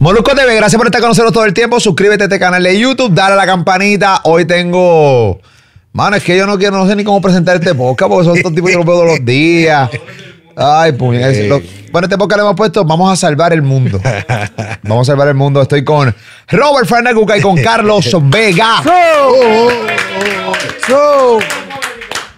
Molusco TV, gracias por estar con nosotros todo el tiempo. Suscríbete a este canal de YouTube, dale a la campanita. Hoy tengo. Mano, es que yo no quiero, no sé ni cómo presentar este podcast porque son estos tipos que los veo todos los días. Ay, puñal. Pues, bueno, este podcast le hemos puesto Vamos a salvar el mundo. Vamos a salvar el mundo. Estoy con Robert Fernández y con Carlos Vega. Oh, oh, oh.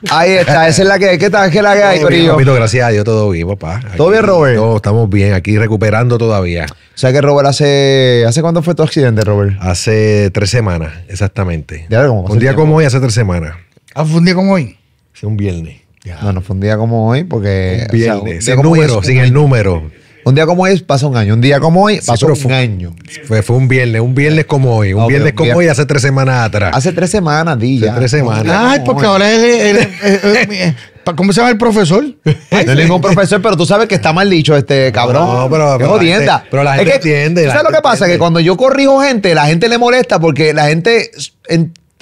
Ahí está, esa es la que, ¿qué tal? ¿Qué es la que hay, Un poquito, gracias a Dios, todo bien, papá. ¿Todo bien, Robert? Todos estamos bien, aquí recuperando todavía. O sea que Robert hace. ¿Hace cuándo fue tu accidente, Robert? Hace tres semanas, exactamente. ¿cómo un día como hoy, hace tres semanas. Ah, fue un día como hoy. Sí, un viernes. No, no fue un día como hoy porque. Un viernes, sin el número, sin el número. Un día como hoy pasa un año. Un día como hoy pasa un año. Fue, un viernes, un viernes como hoy. Un viernes como hoy hace tres semanas atrás. Hace tres semanas, di Hace tres semanas. Ay, porque ahora es. ¿Cómo se llama el profesor? no es ningún profesor, pero tú sabes que está mal dicho este cabrón. No, pero. Pero la gente, pero la ¿Sabes lo que pasa? Que cuando yo corrijo gente, la gente le molesta porque la gente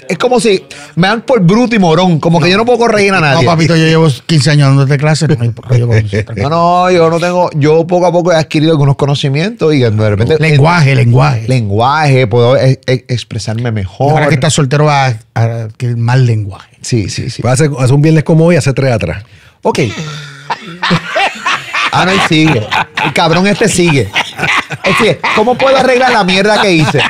es como si me dan por bruto y morón, como que yo no puedo corregir a nadie. No, papito, yo llevo 15 años dándote clase No, no, yo no tengo, yo poco a poco he adquirido algunos conocimientos y de repente... Lenguaje, lenguaje. Lenguaje, puedo e, e, expresarme mejor. Ahora que estás soltero vas a, mal lenguaje. Sí, sí, sí. Hace, hace un viernes como hoy, hace tres atrás. Ok. Ah, no, sigue. El cabrón este sigue. Es que, ¿cómo puedo arreglar la mierda que hice?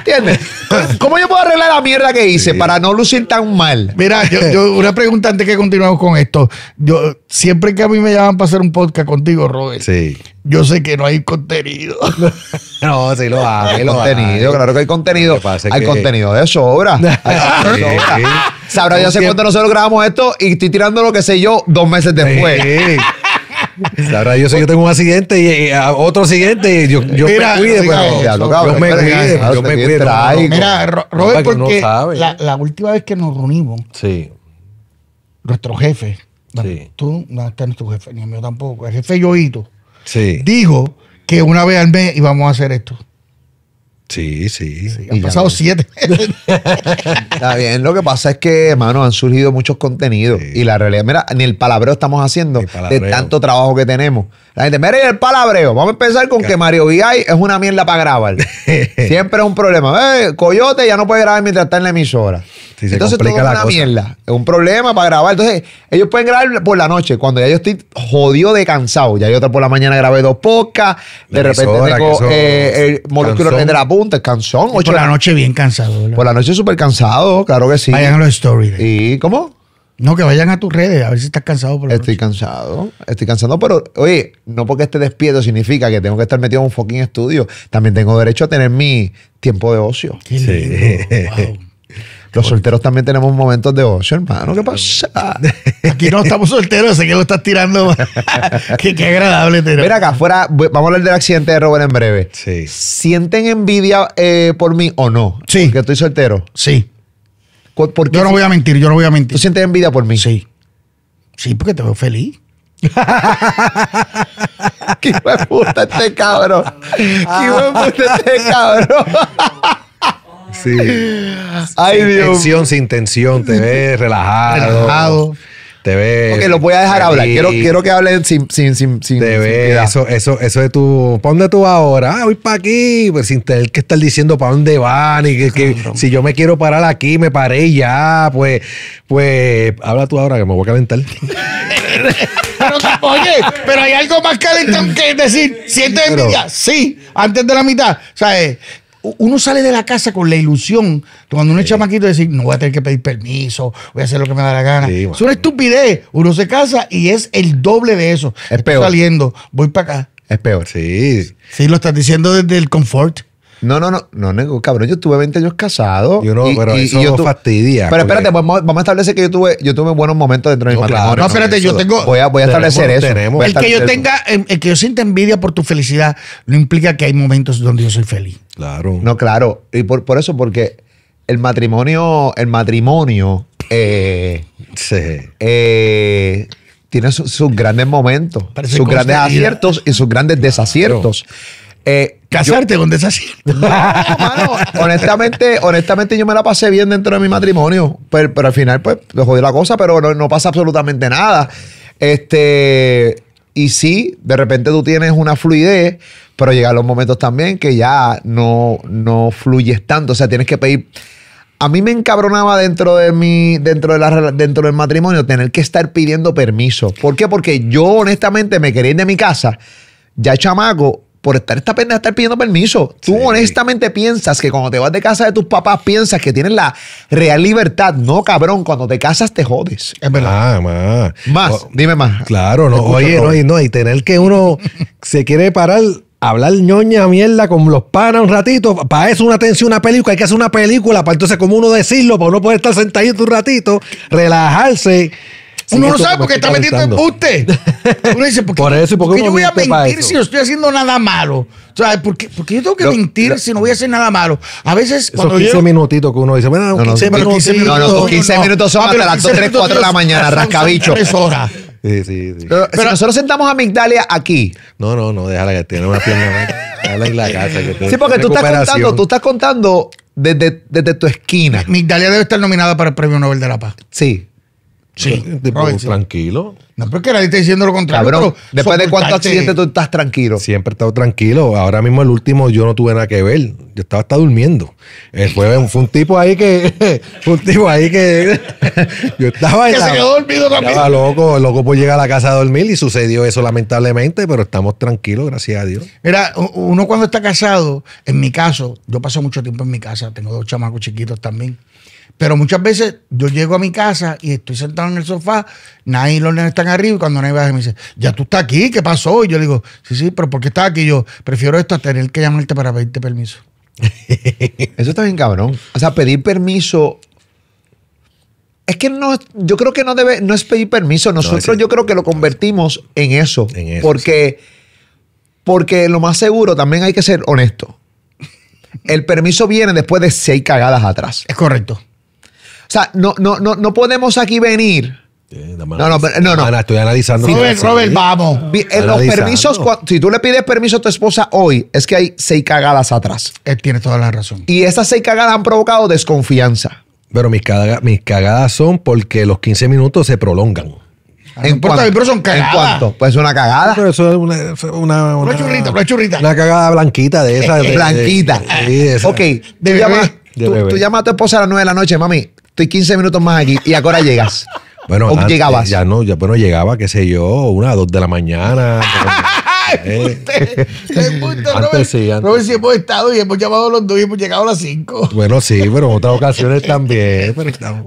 ¿Entiendes? ¿Cómo yo puedo arreglar la mierda que hice para no lucir tan mal? Mira, yo, una pregunta antes que continuemos con esto. Yo, siempre que a mí me llaman para hacer un podcast contigo, Robert, sí. yo sé que no hay contenido. No, sí lo hay. hay contenido, claro que hay contenido. Hay contenido de sobra. Sabrá nosotros grabamos esto y estoy tirando lo que sé yo dos meses después. Sabrá yo sé que tengo un accidente y, eh, otro accidente y yo, yo me cuide, pero yo me cuide, yo me Traigo. Mira, Robert, porque la, última vez que nos reunimos, sí. nuestro jefe, tú no estás nuestro jefe, ni el mío tampoco, el jefe Yoito, sí. dijo que una vez al mes íbamos a hacer esto. Sí, sí. sí han pasado siete. Está bien, lo que pasa es que, hermano, han surgido muchos contenidos. Y la realidad, mira, ni el palabreo estamos haciendo de tanto trabajo que tenemos. La gente, mira, el palabreo. Vamos a empezar con que Mario V.I. es una mierda para grabar. Siempre es un problema. Eh, Coyote ya no puede grabar mientras está en la emisora. Entonces, todo es una mierda. Es un problema para grabar. Entonces, ellos pueden grabar por la noche, cuando ya yo estoy jodido de cansado. Ya yo otra por la mañana grabé dos podcasts. De repente tengo eh, el molusculo de la puta un descansón. por la noche bien cansado. Por la noche súper cansado, claro que sí. Vayan a los stories. ¿Y cómo? No, que vayan a tus redes, a ver si estás cansado Estoy cansado, estoy cansado, pero oye, no porque esté despierto significa que tengo que estar metido en un fucking estudio. También tengo derecho a tener mi tiempo de ocio. sí. Los solteros también tenemos momentos de ocio, hermano. ¿Qué pasa? Aquí no estamos solteros, sé que lo estás tirando. qué, agradable tener. Mira acá, afuera vamos a hablar del accidente de Robert en breve. Sí. ¿Sienten envidia eh, por mí o no? Sí. Porque estoy soltero. Sí. Yo no voy a mentir, yo no voy a mentir. ¿Tú sientes envidia por mí? Sí. Sí, porque te veo feliz. ¡Qué me puta este cabrón! ¡Qué me puta este cabrón! Sí. sin Dios. Tensión, sin tensión, te ves relajado. Te ves. Ok, lo voy a dejar hablar. Quiero, que hablen sin, sin, sin, Te ves. Eso, eso, eso de tu. ¿Para dónde tú vas ahora? Ah, voy para aquí. Pues sin tener que estar diciendo para dónde van. Y que, si yo me quiero parar aquí, me paré ya. Pues, pues, habla tú ahora que me voy a calentar. oye, pero hay algo más caliente que decir, ¿Sientes envidia. Sí, antes de la mitad. O sea, eh, uno sale de la casa con la ilusión, cuando uno es chamaquito, de decir, no voy a tener que pedir permiso, voy a hacer lo que me da la gana. Es una estupidez. Uno se casa y es el doble de eso. Es Estoy peor. saliendo, voy para acá. Es peor, sí. Sí, lo estás diciendo desde el confort. No, no, no, no, no, cabrón, yo estuve 20 años casado. Yo no, y, pero yo fastidia. Pero espérate, vamos, a establecer que yo tuve, yo tuve buenos momentos dentro de mi matrimonio. no, espérate, yo tengo. Voy a, voy a establecer eso. el que yo tenga, em, el que yo sienta envidia por tu felicidad, no implica que hay momentos donde yo soy feliz. Claro. No, claro. Y por, eso, porque el matrimonio, el matrimonio eh, sí. Eh, tiene sus grandes momentos, sus grandes aciertos y sus grandes desaciertos. Eh, Casarte con desaciertos. honestamente, honestamente yo me la pasé bien dentro de mi matrimonio, pero, al final pues le jodí la cosa, pero no, no pasa absolutamente nada. Este, y sí, de repente tú tienes una fluidez, pero llegan los momentos también que ya no, no fluyes tanto. O sea, tienes que pedir. A mí me encabronaba dentro de mi, dentro de la, dentro del matrimonio, tener que estar pidiendo permiso. ¿Por qué? Porque yo honestamente me quería ir de mi casa, ya chamaco, por estar esta pendeja estar pidiendo permiso. Tú honestamente piensas que cuando te vas de casa de tus papás, piensas que tienes la real libertad. No, cabrón, cuando te casas te jodes. Es verdad. Ah, más. Más, oh, dime más. Claro, no. Oye, no, y no, y tener que uno se quiere parar. Hablar ñoña mierda con los panas un ratito, para eso una atención, una película, hay que hacer una película, para entonces como uno decirlo, para uno poder estar sentadito un ratito, relajarse uno no sabe porque está metiendo embuste. Uno dice, ¿por qué, por eso, ¿por qué porque yo voy a mentir si no estoy haciendo nada malo? O sea, ¿por qué, yo tengo que mentir si no voy a hacer nada malo? A veces. Esos 15 yo... minutitos que uno dice, bueno, 15 minutos. No, no, 15 minutos son ah, hasta las 2, 3, 4 de la mañana, rascabicho. horas. Sí, sí, sí. Pero, si nosotros sentamos a Migdalia aquí. No, no, no, déjala que tiene una pierna Déjala en la casa. Que sí, porque tú estás contando, tú estás contando desde, desde tu esquina. Migdalia debe estar nominada para el Premio Nobel de la Paz. Sí. Sí. tranquilo. No, pero que nadie está diciendo lo contrario. después de cuántos accidentes tú estás tranquilo. Siempre he estado tranquilo. Ahora mismo el último yo no tuve nada que ver. Yo estaba hasta durmiendo. Eh, fue, fue, un tipo ahí que. Fue un tipo ahí que. yo estaba ahí. Que se quedó dormido también. Estaba loco, loco por llegar a la casa a dormir y sucedió eso lamentablemente, pero estamos tranquilos, gracias a Dios. Mira, uno cuando está casado, en mi caso, yo paso mucho tiempo en mi casa, tengo dos chamacos chiquitos también. Pero muchas veces yo llego a mi casa y estoy sentado en el sofá, nadie y los están arriba, y cuando nadie baja me dice, ya tú estás aquí, ¿qué pasó? Y yo digo, sí, sí, pero ¿por qué estás aquí? Yo prefiero esto a tener que llamarte para pedirte permiso. Eso está bien cabrón. O sea, pedir permiso es que no, yo creo que no debe, no es pedir permiso. Nosotros yo creo que lo convertimos en eso. porque, porque lo más seguro también hay que ser honesto. El permiso viene después de seis cagadas atrás. Es correcto. O sea, no, no, no, no podemos aquí venir. No, no, no, estoy analizando. Robert, vamos. Eh, los permisos, si tú le pides permiso a tu esposa hoy, es que hay seis cagadas atrás. Él tiene toda la razón. Y esas seis cagadas han provocado desconfianza. Pero mis, cagadas, son porque los 15 minutos se prolongan. En ah, cuanto, pero son cagadas. cuánto? Pues una cagada. es una, una, churrita, una churrita. Una cagada blanquita de esa. blanquita. Ok, tú, tú llamas a tu esposa a las 9 de la noche, mami 15 minutos más aquí y ahora llegas. Bueno, ah, llegabas? Ya no, ya, bueno, llegaba, qué sé yo, una, dos de la mañana. Eh. antes Robert, sí, antes. Robert, si hemos estado y hemos llamado a los dos y hemos llegado a las cinco. Bueno, sí, pero en otras ocasiones también.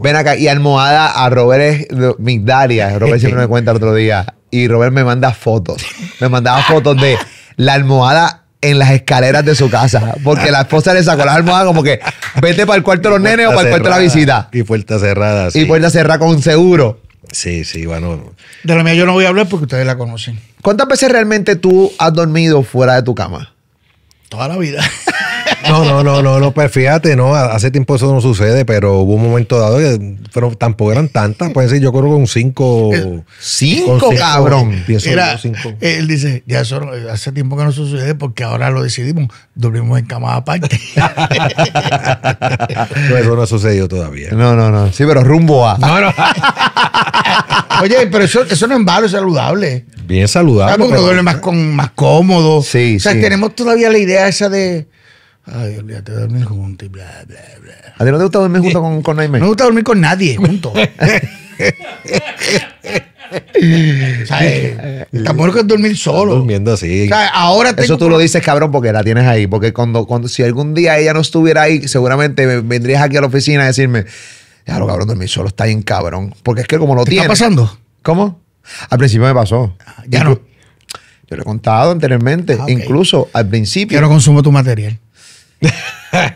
Ven acá, y almohada a Robert es Migdalia. Robert siempre me cuenta el otro día. Y Robert me manda fotos. Me mandaba fotos de la almohada en las escaleras de su casa. Porque la esposa le sacó las almohadas como que vete para el cuarto de los nenes o para el cuarto de la visita. Y puertas cerradas Y puerta cerradas con seguro. Sí, sí, bueno. De la mía yo no voy a hablar porque ustedes la conocen. ¿Cuántas veces realmente tú has dormido fuera de tu cama? Toda la vida. No, no, no, no, no, pues fíjate, no, hace tiempo eso no sucede, pero hubo un momento dado que pero tampoco eran tantas, pueden decir, yo creo con cinco. Eh, cinco, cabrón. Pienso Él dice, ya eso hace tiempo que no sucede porque ahora lo decidimos, dormimos en cama aparte. eso no ha sucedido todavía. No, no, no. Sí, pero rumbo a. Oye, pero eso, no es malo, es saludable. Bien saludable. Claro, más, con, más cómodo. Sí, o sea, tenemos todavía la idea esa de Ay, olvídate de dormir juntos y bla, bla, bla. ¿A ti no te gusta dormir junto eh, con, Naime? No me gusta dormir con nadie, juntos. ¿Sabes? Eh, tampoco es dormir solo. Dormiendo durmiendo así. Ahora Eso tú lo dices, cabrón, porque la tienes ahí. Porque cuando, cuando si algún día ella no estuviera ahí, seguramente vendrías aquí a la oficina a decirme, ya lo cabrón, dormir solo está bien, cabrón. Porque es que como lo tienes. ¿Qué está pasando? ¿Cómo? Al principio me pasó. Ah, ya no. Yo lo he contado anteriormente. Ah, Incluso al principio. Yo no consumo tu material.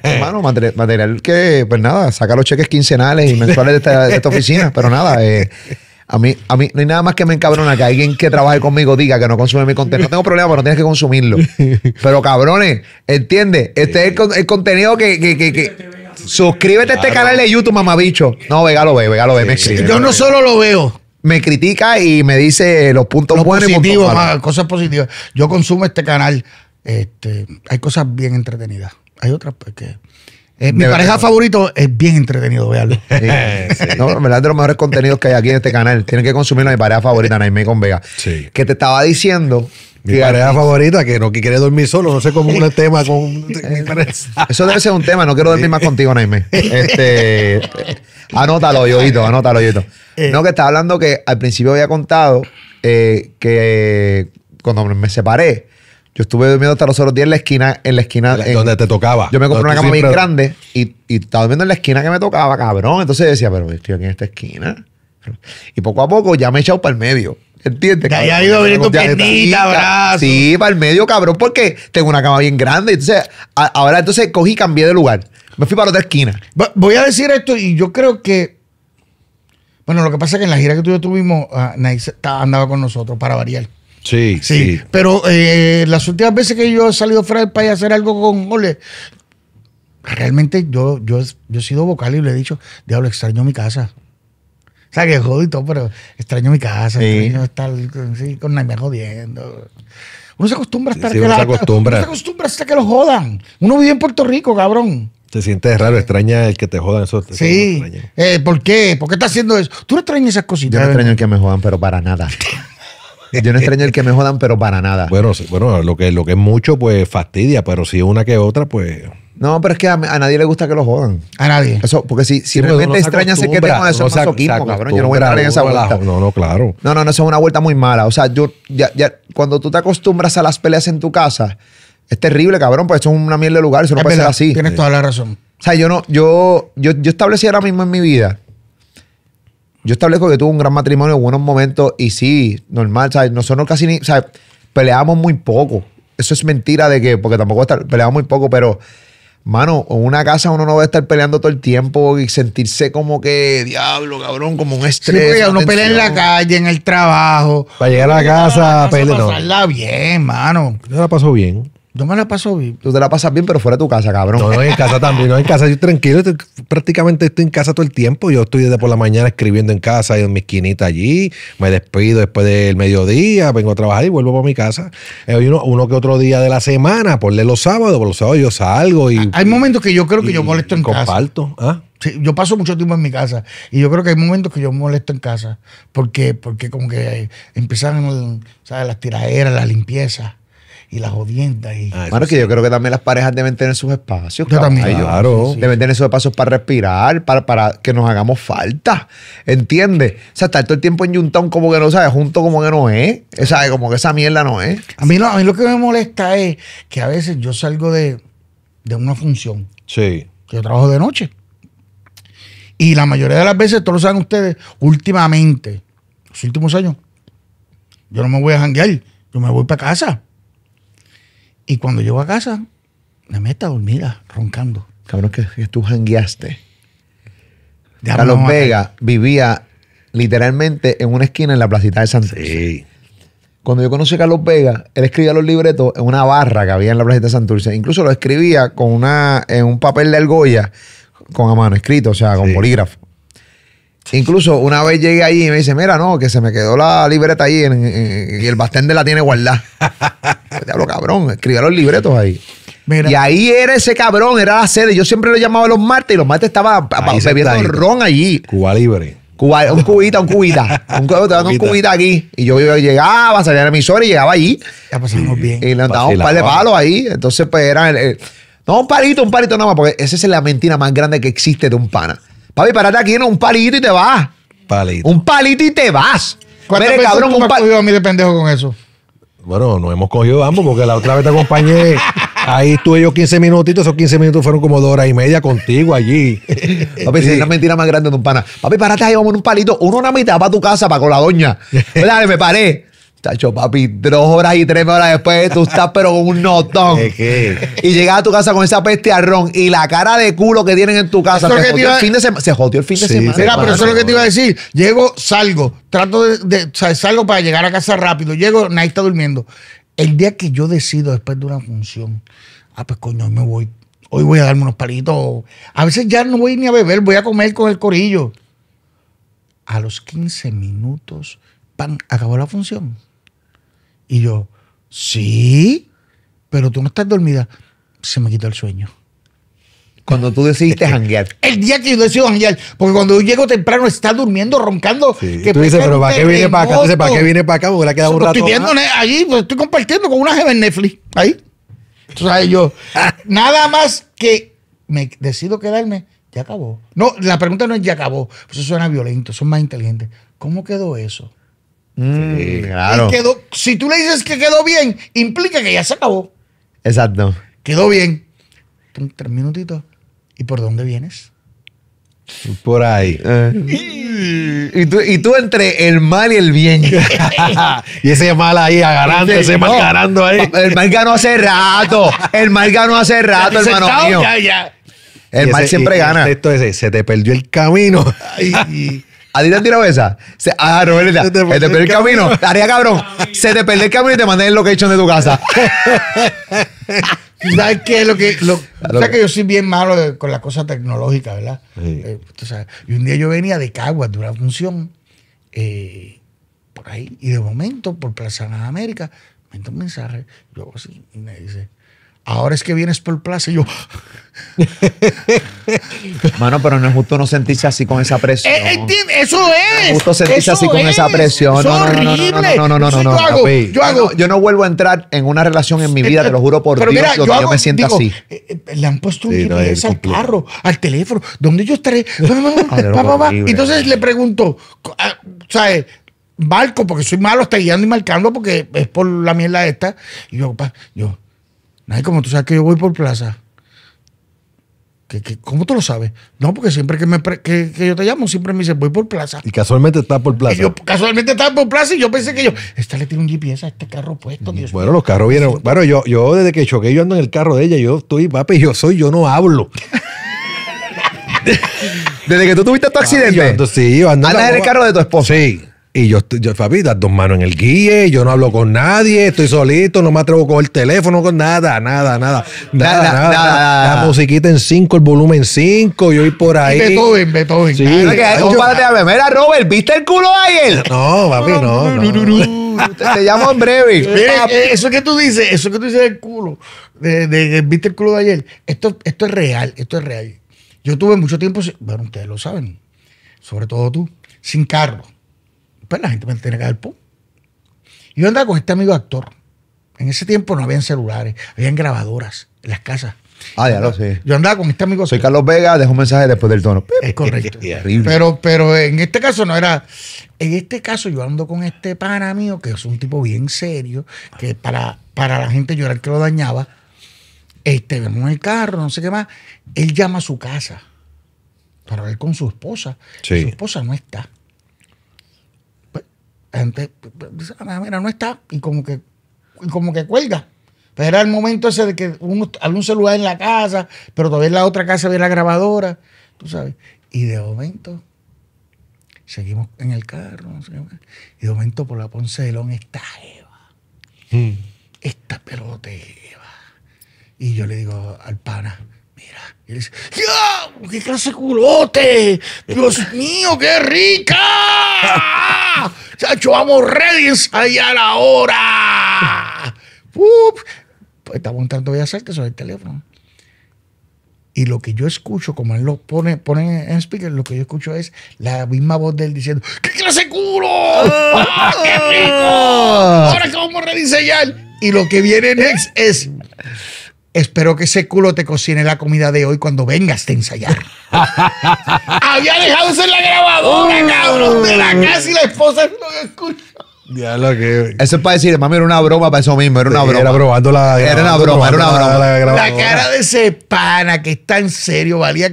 Hermano, material, que, pues nada, saca los cheques quincenales y mensuales de esta, oficina, pero nada, eh, a mí, a mí no hay nada más que me encabrona que alguien que trabaje conmigo diga que no consume mi contenido. No tengo problema, pero no tienes que consumirlo. Pero cabrones, ¿entiendes? Este es el, contenido que, Suscríbete a este canal de YouTube, mamá mamabicho. No, vega lo ve, vega lo ve. yo no solo lo veo. Me critica y me dice los puntos buenos ah, cosas positivas. Yo consumo este canal. Este, hay cosas bien entretenidas. Hay otras pues, que. Eh, mi pareja eh, favorito es bien entretenido, veanlo. Sí, sí. No, en verdad, de los mejores contenidos que hay aquí en este canal. Tienen que consumirlo mi pareja favorita, Naime con Vega. Sí. Que te estaba diciendo. Mi pareja favorita, que no quiere dormir solo, no sé cómo un tema con Eso debe ser un tema, no quiero dormir más contigo, Naime. Este, anótalo, yoito. anótalo, yoito. Eh. No, que estaba hablando que al principio había contado que cuando me separé, yo estuve durmiendo hasta los otros días en la esquina. En la esquina donde te tocaba. Yo me compré una cama bien grande y, estaba durmiendo en la esquina que me tocaba, cabrón. Entonces decía, pero estoy aquí en esta esquina. Y poco a poco ya me he echado para el medio. ¿Entiendes? Ya, haya ido tu piernita, brazo. Sí, para el medio, cabrón, porque tengo una cama bien grande. Entonces, ahora entonces cogí y cambié de lugar. Me fui para otra esquina. Voy a decir esto y yo creo que. Bueno, lo que pasa es que en la gira que tú y yo tuvimos, ah, Nice andaba con nosotros para variar. Sí, sí. Pero eh, las últimas veces que yo he salido fuera del país a hacer algo con Ole, realmente yo, yo, yo he sido vocal y le he dicho, diablo, extraño mi casa. O sea, que todo, pero extraño mi casa, sí. extraño estar con Naime jodiendo. Uno se acostumbra a sí, se acostumbra. se acostumbra hasta que lo jodan. Uno vive en Puerto Rico, cabrón. se siente raro, extraña el que te jodan eso. Sí. Eh, ¿Por qué? ¿Por qué estás haciendo eso? Tú no extrañas esas cositas. Yo no extraño el que me jodan, pero para nada. Yo no extraño el que me jodan, pero para nada. Bueno, bueno lo, que, lo que es mucho, pues fastidia, pero si una que otra, pues. No, pero es que a, nadie le gusta que lo jodan. A nadie. Eso, porque si, si realmente extrañas el que tengo eso no es masoquismo, cabrón. Yo no voy a entrar en esa vuelta. No, no, claro. No, no, no, eso es una vuelta muy mala. O sea, yo, ya, cuando tú te acostumbras a las peleas en tu casa, es terrible, cabrón, pues eso es una mierda de lugar, eso no puede ser así. Tienes toda la razón. O sea, yo no, yo, yo, yo establecí ahora mismo en mi vida yo establezco que tuve un gran matrimonio, buenos momentos y sí, normal, ¿sabes? Nosotros casi ni, ¿sabes? Peleamos muy poco. Eso es mentira de que, porque tampoco estar, peleamos muy poco, pero, mano, en una casa uno no va a estar peleando todo el tiempo y sentirse como que, diablo, cabrón, como un estrés. Sí, uno pelea en la calle, en el trabajo. Para llegar a la casa, a la casa, Pasarla bien, mano. Yo la pasó bien me la paso bien. Tú te la pasas bien, pero fuera de tu casa, cabrón. No, no, en casa también. No, en casa. Yo tranquilo, prácticamente estoy en casa todo el tiempo. Yo estoy desde por la mañana escribiendo en casa, en mi esquinita allí. Me despido después del mediodía, vengo a trabajar y vuelvo para mi casa. Eh, uno, que otro día de la semana, ponle los sábados, por los sábados yo salgo y. Hay momentos que yo creo que yo molesto en casa. Comparto. ¿Ah? yo paso mucho tiempo en mi casa y yo creo que hay momentos que yo molesto en casa. porque Porque como que eh, empiezan las tiraderas, la limpieza y las jodiendas. Y... claro ah, que yo creo que también las parejas deben tener sus espacios. Claro. deben tener sus espacios para respirar, para, que nos hagamos falta. ¿Entiendes? O sea, estar todo el tiempo en Yuntón como que no, ¿sabes? Junto como que no es. Como que esa mierda no es. A mí, mí lo que me molesta es que a veces yo salgo de, de una función. Sí. Yo trabajo de noche. Y la mayoría de las veces, todos lo saben ustedes, últimamente, los últimos años, yo no me voy a janguear, yo me voy para casa. Y cuando llego a casa, me meto a dormida, ah, roncando. Cabrón, que, que tú jangueaste. Carlos Vega vivía literalmente en una esquina en la placita de Santurce. Cuando yo conocí a Carlos Vega, él escribía los libretos en una barra que había en la placita de Santurce. Incluso lo escribía con una, en un papel de argolla, con a mano escrito, o sea, con bolígrafo. Incluso una vez llegué ahí y me dice, mira, no, que se me quedó la libreta ahí en, y el bastende la tiene guardada. Diablo, cabrón, escribía los libretos ahí. Y ahí era ese cabrón, era la sede. Yo siempre lo llamaba los martes y los martes estaba bebiendo ron allí. Cuba libre. un cubita, un cubita. Un, cubita. un cubita aquí. Y yo llegaba, salía de la emisora y llegaba allí. Ya bien. Y le un par de palos ahí. Entonces, pues era. no, un palito, un palito nada más, porque esa es la mentira más grande que existe de un pana. Papi, párate aquí en un palito y te vas. Palito. Un palito y te vas. ¿Cuántas un cogido a mí de pendejo con eso? Bueno, nos hemos cogido ambos porque la otra vez te acompañé. Ahí estuve yo 15 minutitos, esos 15 minutos fueron como dos horas y media contigo allí. Papi, es una mentira más grande de un pana. Papi, parate ahí, vamos en un palito, uno una mitad para tu casa, para con la doña. Dale, me paré. Chacho, papi, dos horas y tres horas después tú estás pero con un notón. ¿De qué? Y llegas a tu casa con esa peste a ron y la cara de culo que tienen en tu casa. Se jodió, el fin de semana. pero eso es lo que te iba a decir. Llego, salgo, trato de, salgo para llegar a casa rápido. Llego, nadie está durmiendo. El día que yo decido después de una función, ah, pues coño, hoy me voy. Hoy voy a darme unos palitos. A veces ya no voy ni a beber, voy a comer con el corillo. A los 15 minutos, pan, acabó la función y yo, sí, pero tú no estás dormida. Se me quitó el sueño. Cuando tú decidiste janguear. El día que yo decido janguear. Porque cuando yo llego temprano está durmiendo, roncando. tú dices, pero ¿para qué viene para acá? ¿para qué viene para acá? Porque ha queda un rato. Estoy ahí, pues, estoy compartiendo con una jefe en Netflix. Ahí. Entonces, yo, nada más que me decido quedarme, ya acabó. No, la pregunta no es ya acabó. Eso suena violento, son más inteligentes. ¿Cómo quedó eso? Mm, si tú le dices que quedó bien, implica que ya se acabó. Exacto. Quedó bien. Tres minutitos. ¿Y por dónde vienes? Por ahí. Eh. Y, tú, entre el mal y el bien. y ese mal ahí agarrando, ese mal ganando ahí. El mal ganó hace rato. El mal ganó hace rato, hermano mío. El mal siempre gana. Esto es, este, se te perdió el camino. y ¿A ti te han esa? Se, ah, se te, perdió el camino. Haría cabrón. Se te perdió el camino y te mandé el location de tu casa. ¿Sabes qué? Lo que, lo, que yo soy bien malo con las cosas tecnológicas, ¿verdad? Eh, y un día yo venía de Caguas de una función eh, por ahí y de momento por Plaza de América me entra un mensaje. Yo así y me dice, ahora es que vienes por plaza. Y yo. Mano, pero no es justo no sentirse así con esa presión. Eh, eso es. No es justo sentirse así con esa presión. No, no, no, no, no, no, no, Yo hago, yo no vuelvo a entrar en una relación en mi vida, te lo juro por Dios, mira, yo, me siento así. Eh, eh, le han puesto un GPS al carro, al teléfono, ¿Dónde yo estaré. Ah, Entonces le pregunto, ah, ¿sabes? Marco, porque soy malo, está guiando y marcando porque es por la mierda esta. Y yo, yo, Nadie, como tú sabes que yo voy por plaza. cómo tú lo sabes? No, porque siempre que, yo te llamo, siempre me dicen, voy por plaza. Y casualmente está por plaza. yo casualmente estaba por plaza y yo pensé que yo, esta le tiene un GPS a este carro puesto. Dios bueno, los carros vienen. Bueno, yo, yo desde que choqué, yo ando en el carro de ella, yo estoy, papi, yo soy, yo no hablo. desde que tú tuviste tu este ah, accidente. sí, yo en el carro de tu esposa. Sí. Y yo, papi, das dos manos en el guille, yo no hablo con nadie, estoy solito, no me atrevo con el teléfono, con nada, nada, nada. Nada, nada. La musiquita en 5, el volumen 5, yo ir por ahí. Beethoven, Beethoven. Sí. Robert, ¿viste el culo ayer? No, papi, no. no, no. Te, te, llamo en breve. Eh, eh, eso que tú dices, eso que tú dices del culo, de, de, viste el culo de ayer, esto, esto es real, esto es real. Yo tuve mucho tiempo, bueno, ustedes lo saben, sobre todo tú, sin carro pues la gente me tiene que dar el pum. Yo andaba con este amigo actor. En ese tiempo no habían celulares, habían grabadoras en las casas. Ah, ya lo sé. Yo andaba con este amigo. Soy Carlos Vega, dejo un mensaje después del tono. Es correcto. pero, pero en este caso no era. En este caso yo ando con este pana mío, que es un tipo bien serio, que para, para la gente llorar que lo dañaba. Este, vemos en el carro, no sé qué más. Él llama a su casa para ver con su esposa. Su esposa no está. Antes, gente pues, pues, ah, mira, no está. Y como que, como que cuelga. Pero era el momento ese de que uno, algún celular en la casa, pero todavía en la otra casa había la grabadora, tú sabes. Y de momento, seguimos en el carro, y de momento por la Ponce de está Eva. Mm. Esta pelota Eva. Y yo le digo al pana, Mira, y él dice, ¡Qué clase de culote! ¡Dios mío, qué rica! Chacho, vamos ready allá a la hora. pues está montando Bellas Artes sobre el teléfono. Y lo que yo escucho, como él lo pone, pone en speaker, lo que yo escucho es la misma voz de él diciendo, ¡qué clase de culo! ¡Ah, ¡Qué rico! Ah. Ahora que vamos a Y lo que viene next es... Espero que ese culo te cocine la comida de hoy cuando vengas a ensayar. Había dejado ser la grabadora, cabrón, de la casa y la esposa no escuchó que. Eso es para decir, mami, era una broma para eso mismo, era una broma. Era probando la. Era una broma, era una broma. La, cara de ese pana que está en serio, valía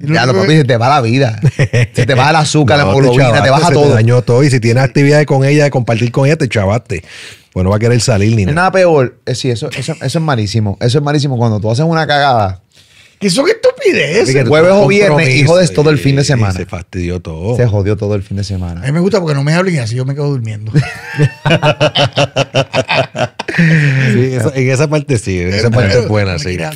Ya lo papi, se te va la vida. Se te va el azúcar, la hemoglobina, te, te, baja todo. Te dañó todo. Y si tienes actividades con ella, de compartir con ella, te chavaste. Pues no va a querer salir ni nada. Nada peor. Eh, sí, eso, eso, eso es malísimo. Eso es malísimo cuando tú haces una cagada. Que son estos estupidez. eso Jueves o viernes y jodes todo el fin de semana. Se fastidió todo. Se jodió todo el fin de semana. A mí me gusta porque no me hablen y así, yo me quedo durmiendo. sí, en esa parte sí, en esa parte es buena, sí. que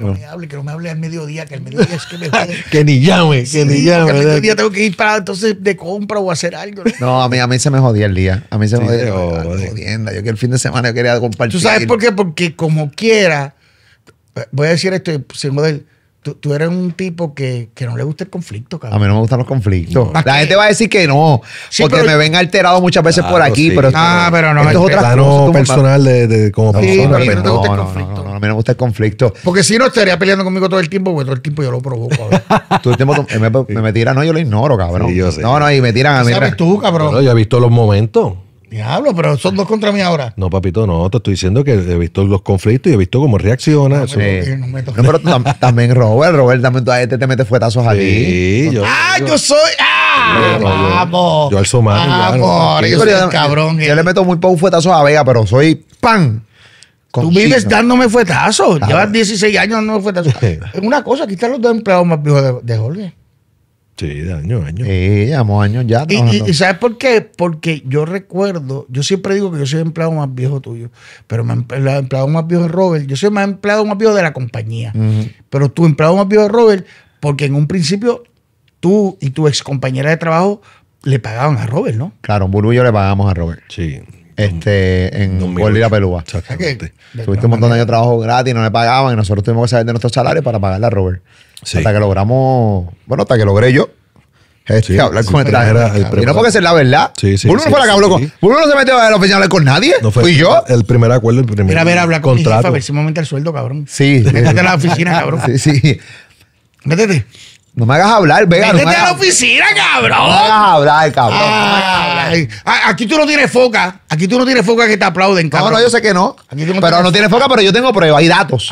no, me hable, que no me hable al mediodía, que al mediodía es que me Que ni llame, que ni llame. Que al mediodía tengo que ir para entonces de compra o hacer algo. No, a mí, a mí se me jodía el día. A mí se me jodía. Sí, Yo que el fin de semana yo quería compartir. ¿Tú sabes por qué? Porque como quiera, voy a decir esto sin modelo. Tú, eres un tipo que, que, no le gusta el conflicto, cabrón. A mí no me gustan los conflictos. La gente va a decir que no, porque me ven alterado muchas veces por aquí, pero, ah, esto, ah, pero no, es otra cosa. personal de, como persona. pero pues, no, no, no, no, a mí no me gusta el conflicto. Porque si no estaría peleando conmigo todo el tiempo, porque todo el tiempo yo lo provoco. todo el tiempo eh, me, me, no, yo lo ignoro, cabrón. No, no, y me tiran a mí. sabes tú, cabrón? yo he visto los momentos. Diablo, pero son dos contra mí ahora. No, papito, no. Te estoy diciendo que he visto los conflictos y he visto cómo reacciona. No, pero, pero también Robert, Robert también tú a este te mete fuetazos a ti. Yo, ¡Ah, yo, soy! ¡Ah! Yo, ¡Vamos! Yo, alzo ah, yo, cabrón. Yo, le este. meto muy poco fuetazos a Vega, pero soy pan. Tú vives dándome fuetazos. Llevas 16 años dándome fuetazos. es una cosa, aquí están los dos empleados más viejos de, de Jorge. Sí, de años, año. Sí, llevamos años ya. Y, y, ¿sabes por qué? Porque yo recuerdo, yo siempre digo que yo soy el empleado más viejo tuyo, pero me, el empleado más viejo de Robert, yo soy el empleado más viejo de la compañía, pero tu empleado más viejo de Robert, porque en un principio tú y tu ex compañera de trabajo le pagaban a Robert, ¿no? Claro, Buru y yo le pagamos a Robert. Sí. Este, en y la Pelúa. Exactamente. Tuviste un montón de años de trabajo gratis, no le pagaban y nosotros tuvimos que salir de nuestros salarios para pagarle a Robert. Hasta que logramos, bueno, hasta que logré yo. Eh, sí, hablar con el traje. Y no porque sea la verdad. Sí, sí, Bruno no fue la que no se metió a la oficina a hablar con nadie. Fui yo. El primer acuerdo, el primer. Mira, ver, hablar con contrato. a ver si me aumenta el sueldo, cabrón. Sí. Métete a la oficina, cabrón. Sí, sí. Métete. No me hagas hablar, Vega. no hagas... a la oficina, cabrón. Ah. No me hagas hablar, cabrón. aquí tú no tienes foca. Aquí tú no tienes foca que te aplauden, cabrón. No, yo sé que no. pero no tienes foca, pero yo tengo pruebas Hay datos.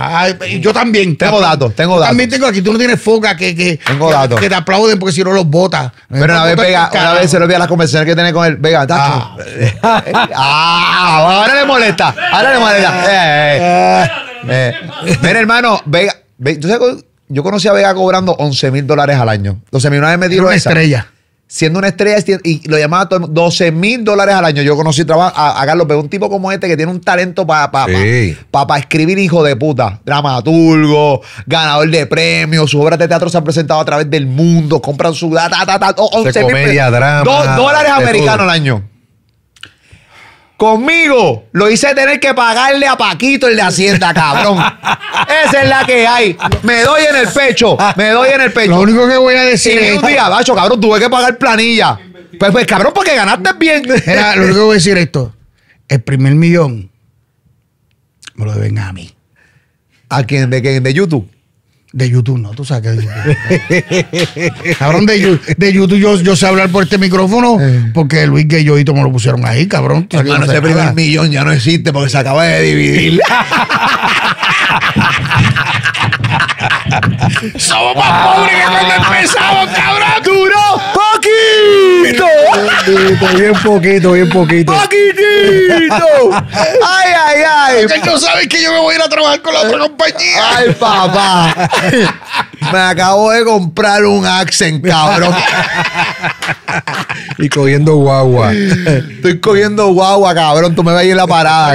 yo también. Tengo datos, tengo datos. También tengo, aquí tú no tienes foca que, que, que, te aplauden porque si no los botas. Pero una vez, Vega, una vez se lo vi a las conversaciones que tiene con él. Vega, tacho. Ah. ah ahora le molesta. Ahora le molesta. Eh, eh, eh. Ah. eh. hermano, Vega. ¿Tú sabes yo conocí a Vega cobrando 11 mil dólares al año. 12 mil una vez me dijo. una estrella. Siendo una estrella y lo llamaba todo, 12 mil dólares al año. Yo conocí a, Carlos, pero un tipo como este que tiene un talento para pa, escribir, hijo de puta. Dramaturgo, ganador de premios, sus obras de teatro se han presentado a través del mundo, compran su. Ta, ta, 11 dólares americanos al año. Conmigo lo hice tener que pagarle a Paquito el de Hacienda, cabrón. Esa es la que hay. Me doy en el pecho, me doy en el pecho. Pues, pues, lo único que voy a decir y es... un día, cabrón, tuve que pagar planilla. Pues, cabrón, porque ganaste bien. lo único que voy a decir esto. El primer millón me lo deben a mí. ¿A quién? ¿De quién? ¿De YouTube? De YouTube, no, tú sabes que cabrón, de, de YouTube yo, yo, sé hablar por este micrófono eh. porque Luis que y me lo pusieron ahí, cabrón. Hermano, no ese primer millón ya no existe porque se acaba de dividir. Somos más pobres que cuando empezamos, cabrón. Duró poquito. bien poquito, bien poquito. ¡Poquitito! ¡Ay, ay, ay! no sabes que yo me voy a ir a trabajar con la otra compañía. ¡Ay, papá! Me acabo de comprar un accent, cabrón. y cogiendo guagua. Estoy cogiendo guagua, cabrón. Tú me vas a ir a la parada.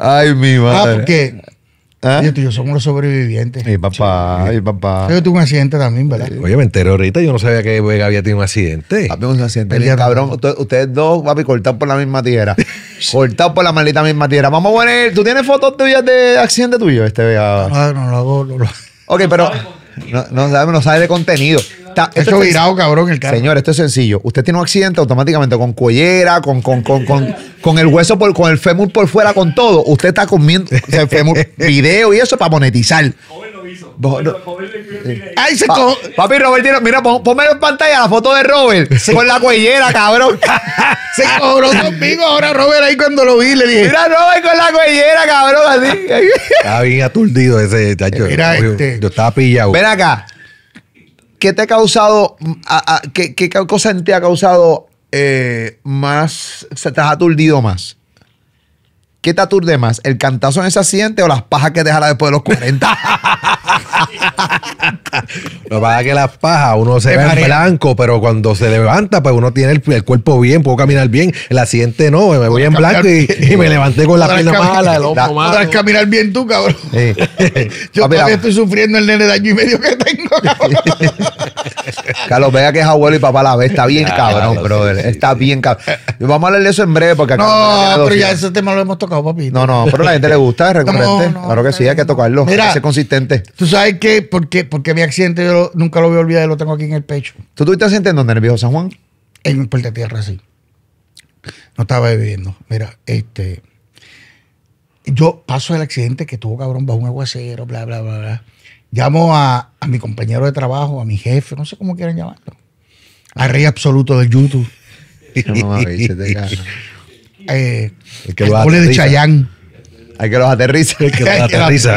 Ay, mi ah, madre. Ah, ¿por qué? ¿Eh? Yo, tú y yo somos los sobrevivientes. Y papá, mi papá. Yo tuve un accidente también, ¿verdad? Oye, me enteré ahorita, yo no sabía que había tenido un accidente. Papi, un accidente. cabrón, ustedes dos, papi, cortados por la misma tierra. cortados por la maldita misma tierra. Vamos a poner, ¿tú tienes fotos tuyas de accidente tuyo, este Vega? Ah, no, no, lo hago. Ok, pero... No, no, sabe, no sabe de contenido. Está, esto virado, cabrón, el Señor, esto es sencillo. Usted tiene un accidente automáticamente con cuellera, con, con, con, con, el hueso, por, con el fémur por fuera, con todo. Usted está comiendo fémur, video y eso para monetizar. Eh, eh, papi, eh, Robert Mira, ponme en pantalla la foto de Robert con la cuellera, cabrón. se cobró conmigo ahora Robert ahí cuando lo vi. Le dije, mira, Robert con la cuellera, cabrón, así. estaba bien aturdido ese tacho este. yo, estaba pillado. Ven acá. ¿Qué te ha causado, a, qué, cosa en ti ha causado más, se te has aturdido más? ¿Qué te aturde más? ¿El cantazo en ese asiento o las pajas que te después de los 40? Lo que pasa es que las pajas uno se ve en blanco, pero cuando se levanta, pues uno tiene el, cuerpo bien, puedo caminar bien. El accidente no, me voy en blanco y, me levanté con la pierna mala, el caminar bien tú, cabrón. Yo todavía estoy sufriendo el nene de año y medio que tengo, cabrón. Carlos vea que es abuelo y papá la ve, está bien cabrón, pero está bien cabrón. Vamos a hablar eso en breve porque acá No, pero ya ese tema lo hemos tocado, papi. No, no, pero a la gente le gusta, es recurrente. claro que sí, hay que tocarlo. hay que ser consistente. Tú sabes por qué? Porque, porque mi accidente yo nunca lo voy a olvidar, lo tengo aquí en el pecho. ¿Tú estás sintiendo nervioso, San Juan? En un puerta tierra, sí. No estaba bebiendo. Mira, este. Yo paso el accidente que tuvo cabrón bajo un aguacero, bla, bla, bla, bla. Llamo a, mi compañero de trabajo, a mi jefe, no sé cómo quieran llamarlo. A rey absoluto del YouTube. No, eh, El que de Chayán. Hay que los aterriza. Hay que los aterriza.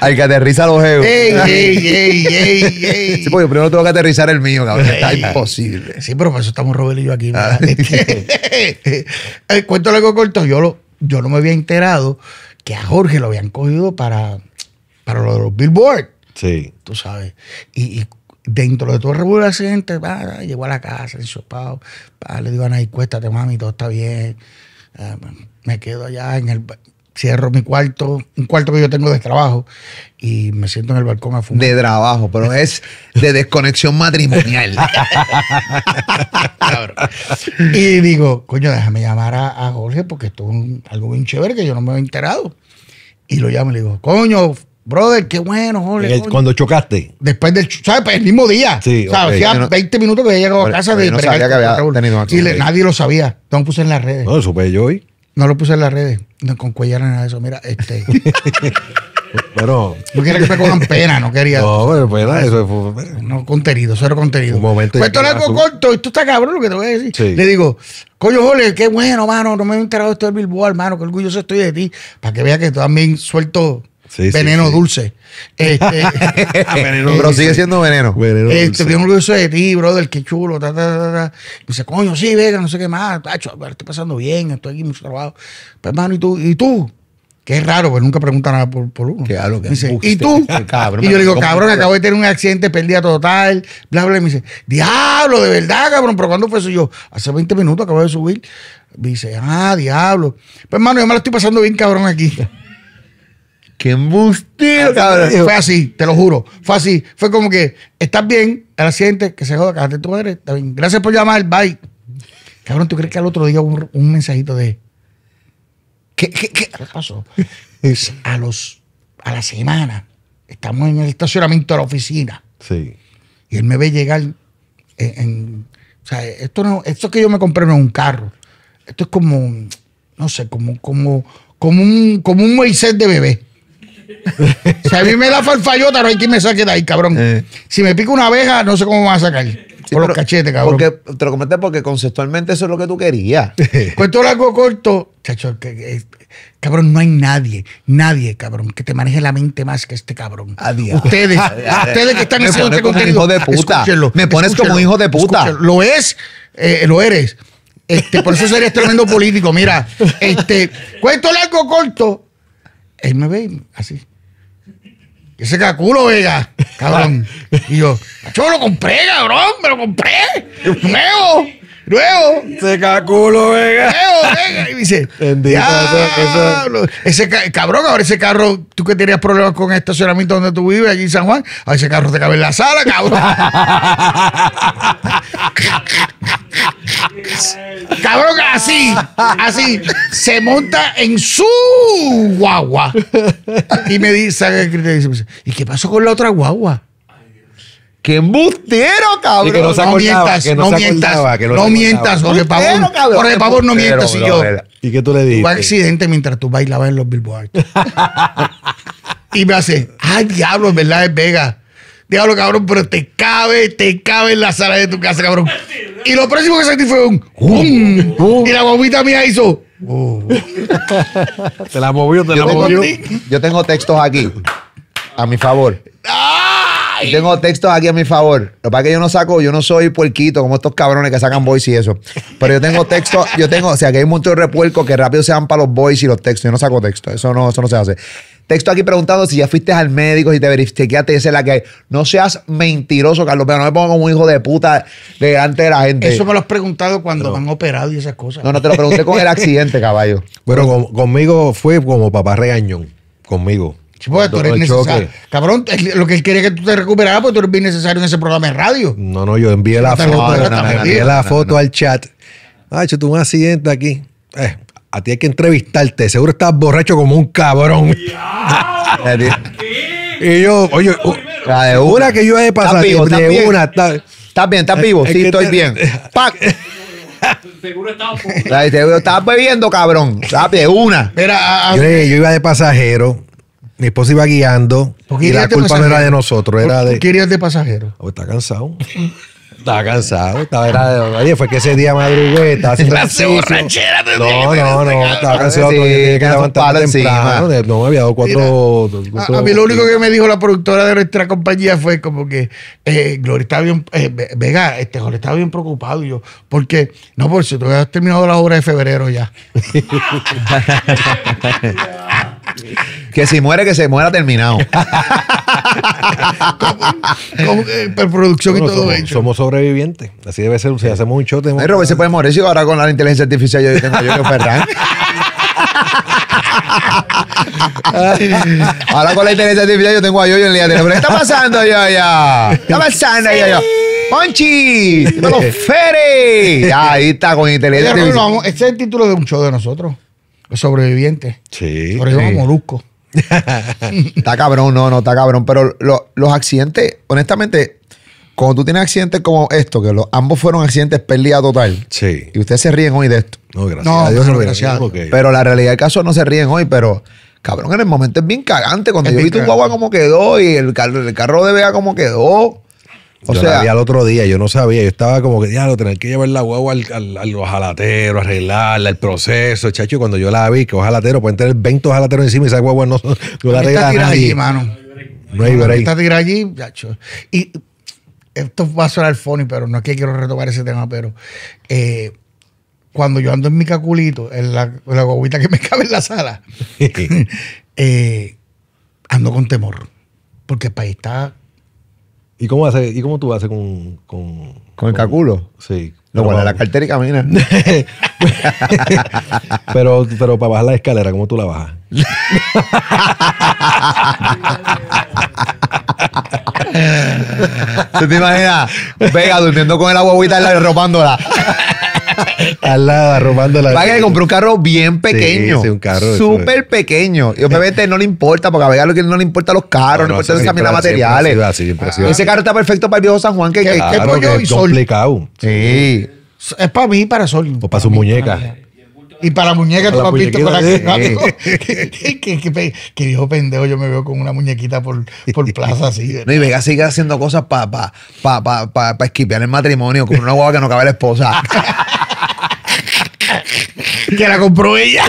Hay que aterrizar los egos. Ey, ey, ey, ey, ey. Sí, porque yo primero tengo que aterrizar el mío, cabrón. Está imposible. Sí, pero por pues eso estamos Robert y yo aquí. Ah, eh, cuento algo corto. Yo, lo, yo no me había enterado que a Jorge lo habían cogido para, para lo de los Billboard. Sí. Tú sabes. Y, y dentro de todo el revuelo la gente llegó a la casa, ensopado, le digo a Nay, cuéstate, mami, todo está bien. Ah, me quedo allá en el cierro mi cuarto, un cuarto que yo tengo de trabajo, y me siento en el balcón a fumar. De trabajo, pero es de desconexión matrimonial. y digo, coño, déjame llamar a, Jorge porque esto es algo bien chévere que yo no me había enterado. Y lo llamo y le digo, coño, Brother, qué bueno, joder. cuando chocaste. Después del, ¿sabes? Pues el mismo día. Sí, ¿sabes? sea, Hacía 20 minutos que había llegado a casa de no sabía que había tenido Y nadie lo sabía. No lo puse en las redes. No, lo supe yo hoy. No lo puse en las redes. No, con cuellar nada de eso. Mira, este. Pero. No quería que me cojan pena, no quería. No, pero pena, pues, eso fue. No, contenido, cero contenido. Un momento. Pues esto es algo corto, tú estás cabrón lo que te voy a decir. Sí. Le digo, coño, jole, qué bueno, mano, no me he enterado de esto del Billboard, mano, orgullo orgulloso estoy de ti. Para que vea que también suelto veneno este, eh, dulce. pero sigue siendo veneno. veneno este, un orgulloso de ti, brother, qué chulo. me dice, coño, sí, vega no sé qué más. estoy pasando bien, estoy aquí mucho trabajo. Pero, pues, hermano, ¿y tú? ¿Y tú? Que es raro, porque nunca pregunta nada por, uno. dice, ¿y tú? Este y yo le digo, cabrón, acabo de tener un accidente, pérdida total, bla, bla. Y me dice, diablo, de verdad, cabrón, pero ¿cuándo fue eso? yo, hace 20 minutos acabo de subir. Me dice, ah, diablo. Pues, hermano, yo me lo estoy pasando bien, cabrón, aquí. ¡Qué embustido, Fue así, te lo juro. Fue así. Fue como que, estás bien, la accidente, que se joda, cállate tú eres, Gracias por llamar, bye. Cabrón, ¿tú crees que al otro día un, un mensajito de... ¿Qué, qué, qué? qué pasó? Es a, los, a la semana, estamos en el estacionamiento de la oficina. Sí. Y él me ve llegar en... o sea, esto, no, esto que yo me compré no es un carro. Esto es como, no sé, como, como, como, un, como un Moisés de bebé. si a mí me da farfallota, no hay quien me saque de ahí, cabrón. Eh. Si me pica una abeja, no sé cómo me va a sacar. por los cachetes, cabrón. Porque, te lo comenté porque conceptualmente eso es lo que tú querías. Cuento largo corto, chacho, eh, cabrón, no hay nadie, nadie, cabrón, que te maneje la mente más que este cabrón. Adiós. Ustedes, ustedes que están me haciendo este Hijo de puta. me pones como hijo de puta. Lo es, eh, lo eres. Este, por eso serías tremendo político. Mira, este, cuento largo corto él me ve así. Ese caculo, Vega, cabrón. Y yo, yo lo compré, cabrón, me lo compré. Nuevo luego. Se calculó, venga. ¡Luego, venga. Y me dice, Ese cabrón, ahora ese carro, tú que tenías problemas con el estacionamiento donde tú vives, allí en San Juan, a ese carro te cabe en la sala, cabrón. cabrón, así, así, se monta en su guagua. Y me dice, ¿y qué pasó con la otra guagua? ¡Qué embustero, cabrón! no, mientas, no, mientas, no, mientas, Jorge Pavón. Jorge no mientas. Y yo, ¿y qué tú le dices? Un accidente mientras tú bailabas en los Billboard. y me hace, ¡ay, diablo, en verdad es Vega! Diablo, cabrón, pero te cabe, te cabe en la sala de tu casa, cabrón. Y lo próximo que sentí fue un... Y la bobita mía hizo... te la movió, te la movió. yo tengo textos aquí, a mi favor. ¡Ah! Tengo textos aquí a mi favor. Lo que pasa es que yo no saco, yo no soy puerquito como estos cabrones que sacan voice y eso. Pero yo tengo texto, yo tengo, o sea, que hay un montón de repuercos que rápido se van para los boys y los textos. Yo no saco texto, eso no, eso no se hace. Texto aquí preguntando si ya fuiste al médico, y te verificaste, esa es la que No seas mentiroso, Carlos, pero no me pongo como un hijo de puta delante de la gente. Eso me lo has preguntado cuando han operado y esas cosas. No, no, te lo pregunté con el accidente, caballo. Bueno, conmigo fue como papá regañón, conmigo. Pues tú eres necesario. Cabrón, lo que él quería que tú te recuperaras pues tú eres bien necesario en ese programa de radio. No, no, yo envié la foto. la foto al chat. Ah, yo tuve un accidente aquí. Eh, a ti hay que entrevistarte. Seguro estás borracho como un cabrón. Eh, y yo, oye, la de una que yo he pasado. de una. Estás bien, estás vivo. Sí, estoy bien. Seguro estaba Estás bebiendo, cabrón. de una. Mira, yo iba de pasajero mi esposo iba guiando y la culpa no era de nosotros, era de... ¿Por qué irías de pasajero? Oh, estaba cansado. Estaba cansado, estaba era, oye, fue que ese día madrugué, estaba No, no, no, estaba cansado, sí, tenía que levantar temprano, no me había dado cuatro, a, mí lo único que me dijo la productora de nuestra compañía fue como que eh, Gloria estaba bien, eh, Vega, este Jorge estaba bien preocupado y yo, porque no, por si tú has terminado la obra de febrero ya. que si muere, que se muera terminado. con, eh, y todo somos, Somos sobrevivientes. Así debe ser. Si hacemos un show. Es se puede morir. Si ahora con la inteligencia artificial yo tengo yo que Ferran. Ahora con la inteligencia artificial yo tengo a Yoyo en línea de teléfono. ¿Qué está pasando, Yoyo? ¿Qué está pasando, sí. Yoyo? ¡Ponchi! ¡Los Fere! Ahí está con inteligencia artificial. Ese es el título de un show de nosotros. Los sobrevivientes. Sí. eso somos Molusco. está cabrón, no, no, está cabrón. Pero los accidentes, honestamente, cuando tú tienes accidentes como esto, que ambos fueron accidentes pérdida total. Sí. Y ustedes se ríen hoy de esto. No, gracias. No, Dios, Pero la realidad del caso no se ríen hoy, pero cabrón, en el momento es bien cagante. Cuando yo vi tu guagua como quedó y el, el carro de Vega como quedó. O sea, había el al otro día, yo no sabía, yo estaba como que, ya, lo tener que llevar la guagua al, al, al ojalatero, arreglarla, el proceso, chacho, cuando yo la vi, que ojalatero, pueden tener 20 ojalateros encima y esa guagua no, no la a nadie. Allí, mano. No hay break. Está tirada allí, chacho. Y esto va a sonar funny, pero no es que quiero retomar ese tema, pero eh, cuando yo ando en mi caculito, en la, la guaguita que me cabe en la sala, eh, ando con temor, porque el país está ¿Y cómo, ¿Y cómo tú haces con, con, con el caculo? Sí. Lo guardas la cartera y camina. pero, pero para bajar la escalera, ¿cómo tú la bajas? ¿Tú te imaginas? Vega durmiendo con el agua y ropándola. Al lado, arrumando la. Vaya que compró un carro bien pequeño. Sí, un carro. Súper pequeño. Y obviamente no le importa, porque a Vega lo que no le importa los carros, no, le no importa materiales. ese carro está perfecto para el viejo San Juan, que, que, es y sol. Es para mí y para Sol. O para sus muñecas. Y para la muñeca, tú has visto para que, que, que, pendejo, yo me veo con una muñequita por, por plaza así. No, y Vega sigue haciendo cosas para pa, pa, pa, pa, esquipear el matrimonio con una guagua que no cabe la esposa que la compró ella.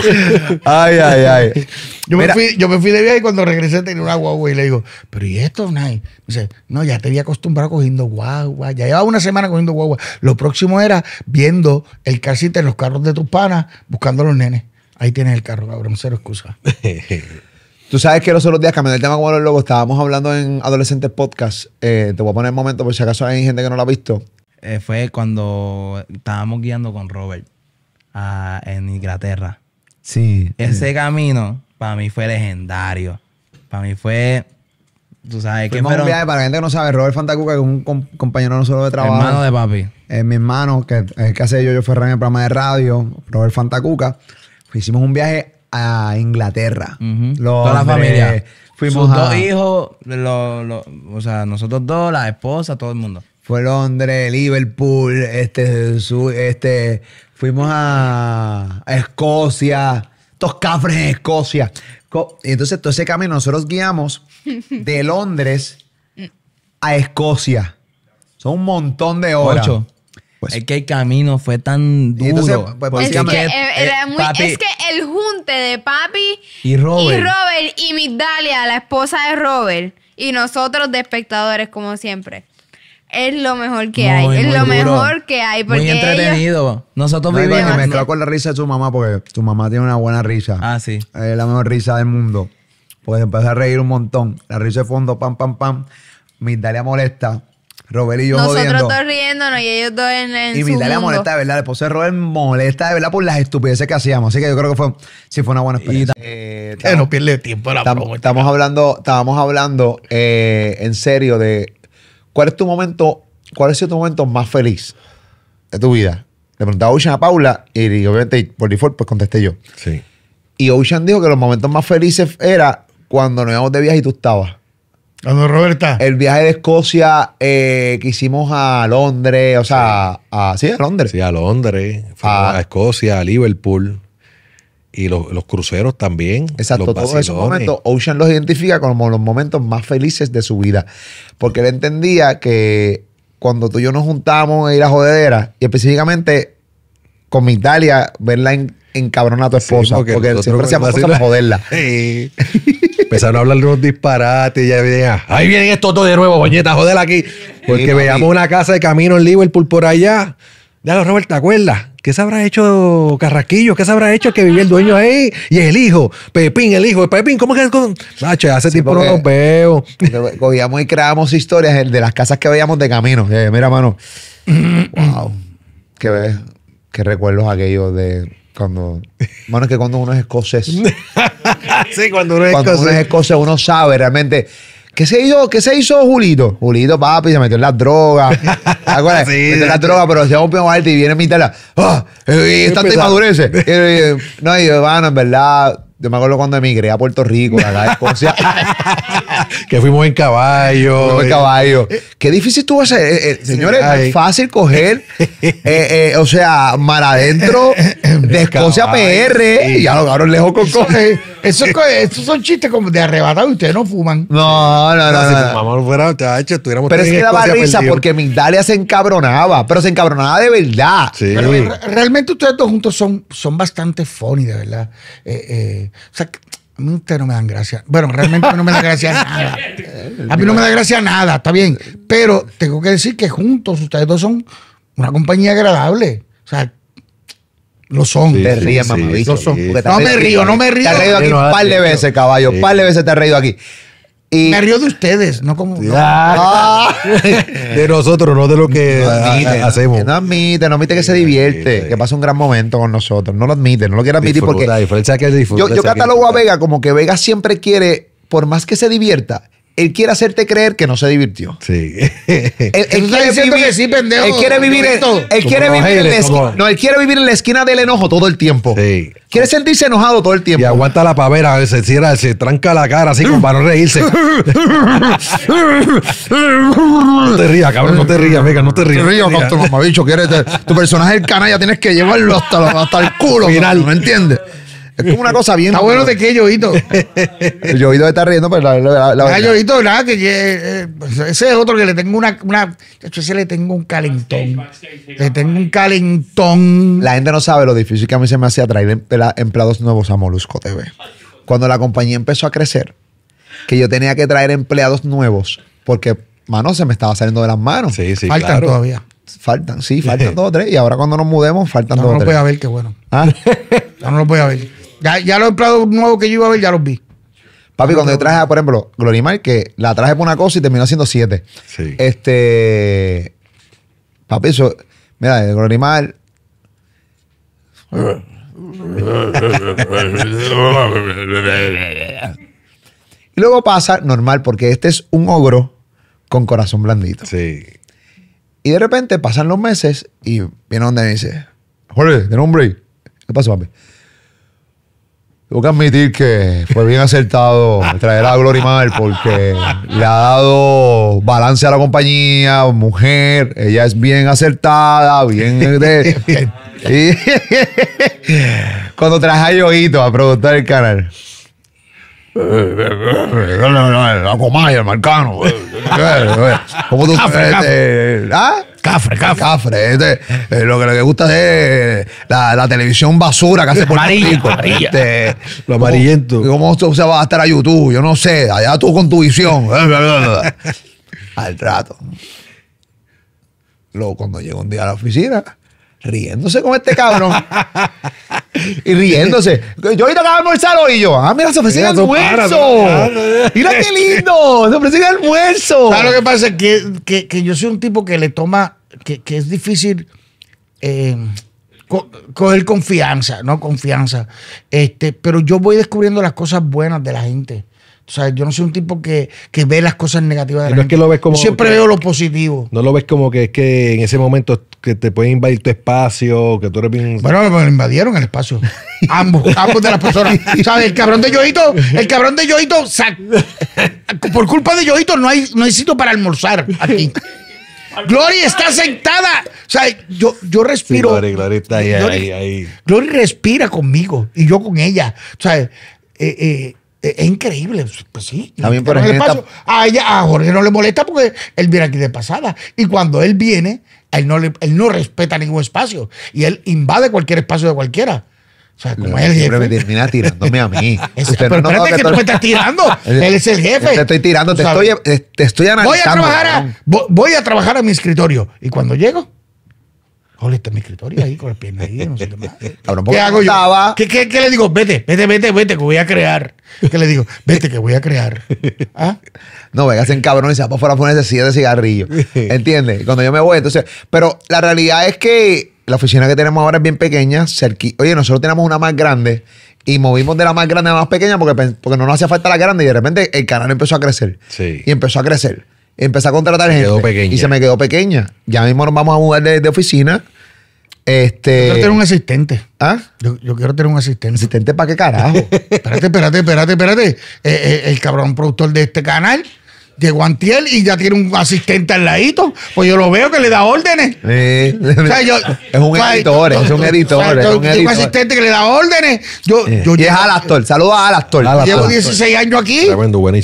Ay, ay, ay. Yo me, fui, yo me, fui, de viaje y cuando regresé tenía una guagua y le digo, pero ¿y esto, Nay? Dice, no, ya te había acostumbrado cogiendo guagua. Ya llevaba una semana cogiendo guagua. Lo próximo era viendo el casita en los carros de tus panas, buscando a los nenes. Ahí tienes el carro, cabrón, cero excusa. Tú sabes que los otros días, cambiando el tema con los lobos, estábamos hablando en Adolescentes Podcast. Eh, te voy a poner el momento por si acaso hay gente que no lo ha visto. Eh, fue cuando estábamos guiando con Robert en Inglaterra. Sí. Ese eh. camino para mí fue legendario. Para mí fue... Tú sabes que para la gente que no sabe, Robert Fantacuca, que es un compañero no solo de trabajo. Hermano de papi. Eh, mi hermano, que es eh, el que hace yo, yo fui en el programa de radio, Robert Fantacuca. Hicimos un viaje a Inglaterra. Toda la familia. Fuimos dos hijos, o sea, nosotros dos, la esposa, todo el mundo. Fue Londres, Liverpool, este, su, este, Fuimos a, Escocia, estos cafres en Escocia. Y entonces todo ese camino nosotros guiamos de Londres a Escocia. Son un montón de horas. Ocho. Pues es que el camino fue tan duro. Pues, es, eh, que, el junte de papi y Robert y, Robert, y la esposa de Robert, y nosotros de espectadores, como siempre es lo mejor que hay. es lo mejor que hay. Porque muy entretenido. Nosotros no, vivimos. Y mezclado con la risa de su mamá, porque tu mamá tiene una buena risa. Ah, sí. Es la mejor risa del mundo. Pues empezó a reír un montón. La risa de fondo, pam, pam, pam. Mi molesta. Robert y yo Nosotros todos riéndonos y ellos dos en, el. Y mi Dalia molesta de verdad. Después de Robert molesta de verdad por las estupideces que hacíamos. Así que yo creo que fue, sí fue una buena experiencia. Eh, no pierde tiempo la estamos, estamos hablando, Estábamos hablando eh, en serio de ¿Cuál es tu momento, cuál ha sido tu momento más feliz de tu vida? Le preguntaba a Ocean a Paula y obviamente por default pues contesté yo. Sí. Y Ocean dijo que los momentos más felices era cuando nos íbamos de viaje y tú estabas. Cuando Roberta. El viaje de Escocia eh, que hicimos a Londres, o sea, sí. A, Londres. Sí, a Londres. Ah. a, Escocia, a Liverpool y los, cruceros también. Exacto, todos esos momentos, Ocean los identifica como los momentos más felices de su vida. Porque él entendía que cuando tú y yo nos juntamos a ir a jodedera, y específicamente con mi Italia, verla en, encabronar a tu esposa, porque, siempre se cosas para joderla. Empezaron a hablar de unos disparates, y ya ahí viene esto dos de nuevo, boñeta, joder aquí. Porque veíamos una casa de camino en Liverpool por allá. Dale, Robert, ¿te acuerdas? ¿Qué se habrá hecho Carraquillo? ¿Qué se habrá hecho que vivía el dueño ahí? Y el hijo, Pepín, el hijo de Pepín, ¿cómo que es? Con... hace tiempo no lo veo. Cogíamos y creábamos historias de las casas que veíamos de camino. Eh, mira, mano. wow. Qué, qué recuerdos aquellos de cuando. Mano, que cuando uno es escocés. sí, cuando uno es Cuando uno es escocés, uno sabe realmente ¿Qué se hizo, qué se hizo Julito? Julito, papi, se metió en las drogas. ¿Te sí, metió en las drogas, pero se va un peón alto y viene a mi tela. ¡Ah! Oh, y esta te madurece. no, y yo, bueno, en verdad, yo me acuerdo cuando emigré a Puerto Rico, acá de Escocia. que fuimos en caballo. Fuimos en caballo. Eh, eh, Qué difícil tú vas a señores, es fácil coger, eh, o sea, mar adentro de Escocia PR. Y ya lo cabrón lejos con coge. Esos, son chistes como de arrebatado y ustedes no fuman. No, no, no. no, si fumamos fuera, te ha hecho, estuviéramos Pero es que la risa porque Migdalia se encabronaba, pero se encabronaba de verdad. Sí. Pero, realmente ustedes dos juntos son, son bastante funny, de verdad. o sea, a mí ustedes no me dan gracia. Bueno, realmente no me da gracia nada. A mí no me da gracia nada, está bien. Pero tengo que decir que juntos ustedes dos son una compañía agradable. O sea, lo son. te ríes, sí, mamá. No me río, no me río. Te has reído aquí un par de veces, caballo. Un par de veces te has reído aquí. Me río de ustedes, no como. Ah. de nosotros, no de lo que hacemos. No admite, no admite que se divierte, que pasa un gran momento con nosotros. No lo admite, no lo quiere admitir porque. yo, yo catalogo a Vega como que Vega siempre quiere, por más que se divierta, él quiere hacerte creer que no se divirtió. Sí. Él, él quiere vivir, que sí, pendejo, él quiere vivir, en, él quiere vivir en la esquina. No, él quiere vivir en la esquina del enojo todo el tiempo. Sí. Quiere sentirse enojado todo el tiempo. Y aguanta la pavera, se cierra, se tranca la cara así como para no reírse. no te rías, cabrón, no te rías, venga, no te rías. te rías, no, Mamá, tu personaje el canalla, tienes que llevarlo hasta, hasta el culo. Final. ¿Me entiendes? Es como una cosa bien. Está bueno de qué, Yoito. El está riendo, pero pues, la, verdad... ah, nada, que eh, pues, ese es otro que le tengo una. ese le tengo un calentón. Le tengo un calentón. La gente no sabe lo difícil que a mí se me hacía traer em, empleados nuevos a Molusco TV. Cuando la compañía empezó a crecer, que yo tenía que traer empleados nuevos, porque, mano, se me estaba saliendo de las manos. Sí, sí, Faltan todavía. Faltan, sí, faltan dos o tres. Y ahora cuando nos mudemos, faltan dos o tres. No lo voy ver, qué bueno. ¿Ah? no, lo voy ver. Ya, ya los empleados nuevos que yo iba a ver, ya los vi. Papi, cuando yo traje, por ejemplo, Glorimar, que la traje por una cosa y terminó siendo siete. Este. Papi, eso. Mira, Glorimar. y luego pasa normal, porque este es un ogro con corazón blandito. Sí. Y de repente pasan los meses y viene donde me dice: Jorge, de nombre. ¿Qué pasó, papi? Tengo que admitir que fue bien acertado traer a Glory Mar porque le ha dado balance a la compañía, mujer, ella es bien acertada, bien... cuando traje a a preguntar el canal. La comaya, el marcano. ¿Cómo tú? ¿Ah? Cafre, cafre. Este, eh, lo que le gusta es eh, la, televisión basura que hace por ti. Este, lo amarillento. ¿Cómo, cómo se va a estar a YouTube? Yo no sé, allá tú con tu visión. Al rato. Luego, cuando llego un día a la oficina, riéndose con este cabrón. y riéndose. Yo ahorita acabo de almorzar hoy y yo, ah, mira, se el almuerzo. Mira qué lindo, se el almuerzo. claro lo que pasa? Que, que, yo soy un tipo que le toma, que, es difícil eh, coger confianza, ¿no? Confianza. Este, pero yo voy descubriendo las cosas buenas de la gente. O sea, yo no soy un tipo que, ve las cosas negativas de la es siempre veo lo positivo. No lo ves como que es que en ese momento que te pueden invadir tu espacio, que tú eres bien... Bueno, me invadieron el espacio. ambos, ambos de las personas. ¿Sabes? El cabrón de Yoito, el cabrón de por culpa de Yoito no hay, no hay sitio para almorzar aquí. Glory está sentada. O sea, yo, yo respiro. Glory, Glory está ahí, respira conmigo y yo con ella. O sea, eh, eh es, increíble, pues sí. También por ejemplo, a, a Jorge no le molesta porque él viene aquí de pasada. Y cuando él viene, él no, respeta ningún espacio. Y él invade cualquier espacio de cualquiera. O sea, como es el jefe. me termina tirándome a mí. Es, pero espérate que tú me estás tirando. Él es el jefe. Te estoy tirando, eh, te estoy, analizando. Voy a, trabajar a, voy a trabajar a mi escritorio. Y cuando llego, este mi escritorio ahí, con las piernas ahí, no sé qué hago yo? ¿Qué, le digo? Vete, vete, vete, vete, que voy a crear. ¿Qué le digo? Vete, que voy a crear. ¿Ah? No, venga, en cabrón y se va para fuera a ese de cigarrillo ¿Entiendes? Cuando yo me voy, entonces. Pero la realidad es que la oficina que tenemos ahora es bien pequeña. Oye, nosotros tenemos una más grande y movimos de la más grande a la más pequeña porque, porque no nos hacía falta la grande y de repente el canal empezó a crecer. Sí. Y empezó a crecer. empezó a contratar gente. Y se me quedó pequeña. Ya mismo nos vamos a mudar de oficina este... Yo quiero tener un asistente. ¿Ah? Yo, quiero tener un asistente. ¿Asistente para qué carajo? espérate, espérate, espérate, espérate. Eh, eh, el cabrón productor de este canal Llegó Antiel y ya tiene un asistente al ladito. Pues yo lo veo que le da órdenes. es un pues, editor, es un editor. es un, asistente que le da órdenes. Yo, y es Alastor. Saludos a Alastor. Llevo 16 años aquí.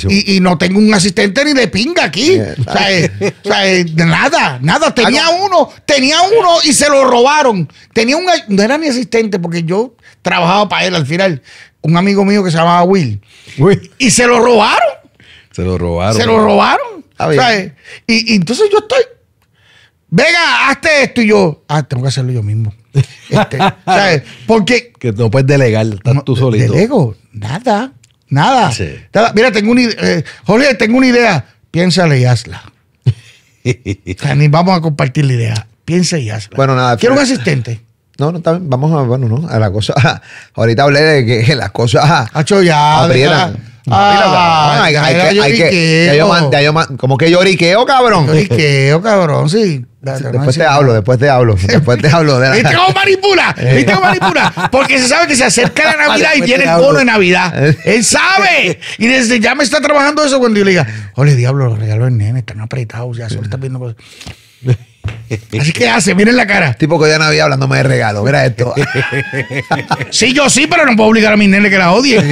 Y, no tengo un asistente ni de pinga aquí. O, sea, eh, eh, nada, nada. Ah, tenía uno, tenía uno y se lo robaron. Tenía un, no era mi asistente porque yo trabajaba para él al final. Un amigo mío que se llamaba Will. Y se lo robaron. Se lo robaron. Se lo robaron. ¿sabes? Y, entonces yo estoy Venga, hazte esto y yo. Ah, tengo que hacerlo yo mismo. Este, ¿sabes? Porque. Que no puedes delegar, estás tú solito. Delego, nada, nada. Mira, tengo una idea. Eh, Jorge, tengo una idea. Piénsale y hazla. o sea, ni vamos a compartir la idea. Piensa y hazla. Bueno, nada. Quiero un asistente. No, no, también vamos a, bueno, no, a la cosa. Ahorita hablé de que las cosas. Acho ya. ya como que, yo riqueo como que lloriqueo, cabrón. Lloriqueo, cabrón, sí. después, te hablo, después te hablo, después te hablo, de ¿Viste cómo manipula? ¿Viste manipula? Porque se sabe que se acerca la Navidad y viene el bono de Navidad. Él sabe. Y desde ya me está trabajando eso cuando yo le diga, ole, diablo, los regalos del nene están apretados, ya solo está viendo cosas. Así que hace, miren la cara. Tipo que ya no hablando hablándome de regalo, mira esto. sí, yo sí, pero no puedo obligar a mis nenes que la odien.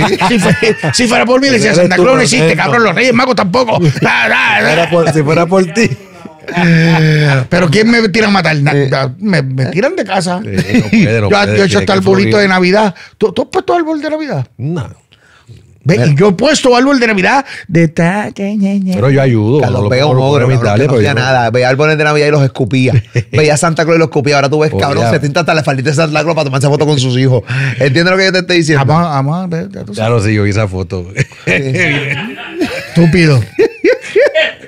si, fuera, por mí, le decía Santa Claus no existe, cabrón, los Reyes Magos tampoco. Ah, ah, ah. si fuera por ti. Pero ¿quién me tiran a matar? me, tiran de casa. yo, he hecho hasta el bolito de Navidad. ¿Tú, has puesto el árbol de Navidad? No. Ve, y yo he puesto árboles de Navidad de ta, Pero yo ayudo. Carlos, no veo no hacía nada. Veía árboles de Navidad y los escupía. veía Santa Claus y los escupía. Ahora tú ves, pues cabrón, se tinta hasta la faldita de Santa Claus para tomar esa foto con sus hijos. ¿Entiendes lo que yo te estoy diciendo? Claro, sí, yo vi esa foto. Estúpido.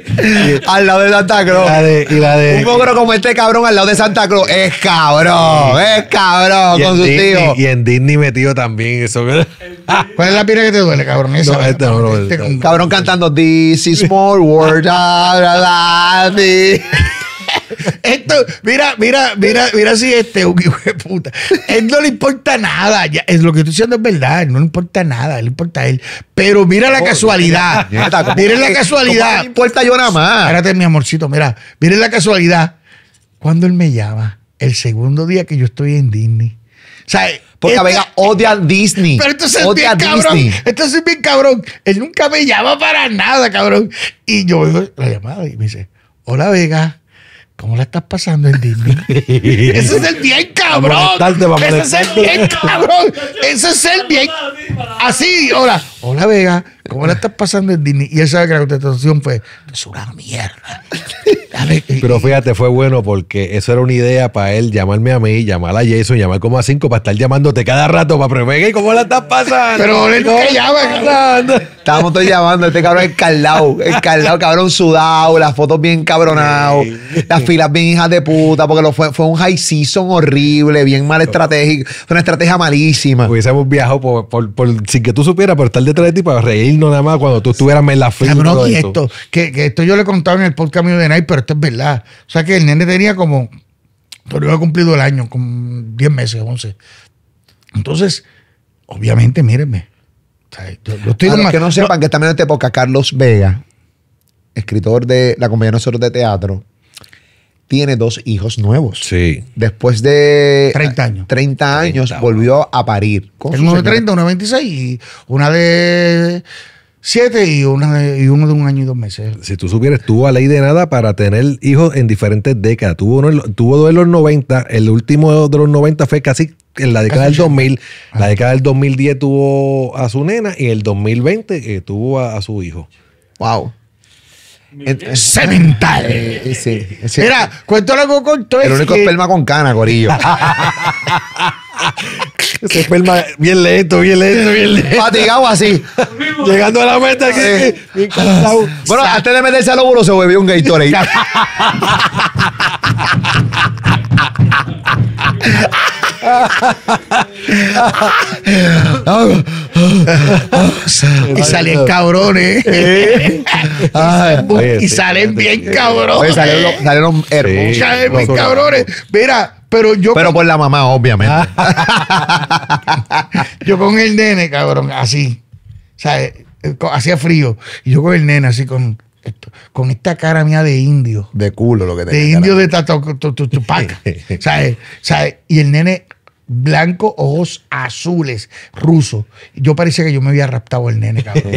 al lado de Santa Cruz. y la de, Un ogro como este cabrón al lado de Santa Cruz. Es cabrón, es cabrón con sus tíos. Y en Disney metido también eso. Ah, ¿Cuál es la pira que te duele, cabrón? Este este este cabrón, cabrón cantando This is more world. Esto, mira, mira, mira, mira si este un hijo de puta. Él no le importa nada. es lo que estoy diciendo es verdad. No le importa nada. Le importa a él. Pero mira la oh, casualidad. Mira, la casualidad. No importa yo nada más. Espérate, mi amorcito. Mira, miren la casualidad. Cuando él me llama, el segundo día que yo estoy en Disney. O sea, porque este- Vega odia Disney. Pero entonces es bien cabrón. Entonces es bien cabrón. Él nunca me llama para nada, cabrón. Y yo veo la llamada y me dice, hola Vega. ¿Cómo la estás pasando en Disney? Ese es el bien cabrón. Ese es el bien cabrón. Ese es el bien. Así, hola. Hola, Vega. ¿Cómo la estás pasando en Disney? Y él sabe que la contestación fue, es una mierda. Pero fíjate, fue bueno porque eso era una idea para él, llamarme a mí, llamar a Jason, llamar como a cinco para estar llamándote cada rato para preguntarle, cómo la estás pasando? Pero él no Estábamos todos llamando, este cabrón escaldado, escalado, cabrón sudado, las fotos bien cabronados, las filas bien hijas de puta, porque fue, fue un high season horrible, bien mal estratégico, fue una estrategia malísima. Hubiésemos viajado por, sin que tú supieras, por estar detrás de ti para reír nada más cuando tú estuvieras en la fila. y esto, Que, esto yo le contaba en el podcast mío de Nike, pero esto es verdad. O sea que el nene tenía como, todavía ha cumplido el año, con 10 meses, 11. Entonces, obviamente, mírenme. O sea, yo, estoy que no sepan que también en esta época, Carlos Vega, escritor de la compañía Nosotros de Teatro, tiene dos hijos nuevos. Sí. Después de 30 años. 30 años volvió a parir. Con uno de 30, uno de 26 y una de Siete y, una, y uno de un año y dos meses. Si tú supieras, tuvo a ley de nada para tener hijos en diferentes décadas. Tuvo, tuvo dos en los 90, el último de los 90 fue casi en la década del 2000. La ah. década del 2010 tuvo a su nena y el 2020 eh, tuvo a, a, su hijo. ¡Wow! Cemental. Sí, sí. Mira, cuento algo corto. El único que... esperma con cana, gorillo. Ese esperma bien lento, bien lento, bien lento. Fatigado así. Llegando a la meta. aquí Bueno, antes de meterse al óvulo se bebió un Gatorade. y salen cabrones. y salen bien cabrones. salieron hermosos. Salen bien cabrones. Mira, pero yo. Pero por la mamá, obviamente. yo con el nene, cabrón, así. O sea, eh, hacía frío. Y yo con el nene, así con con esta cara mía de indio. De culo lo que De indio de Tupac. ¿Sabes? Y el nene blanco, ojos azules, ruso. Yo parecía que yo me había raptado el nene, cabrón.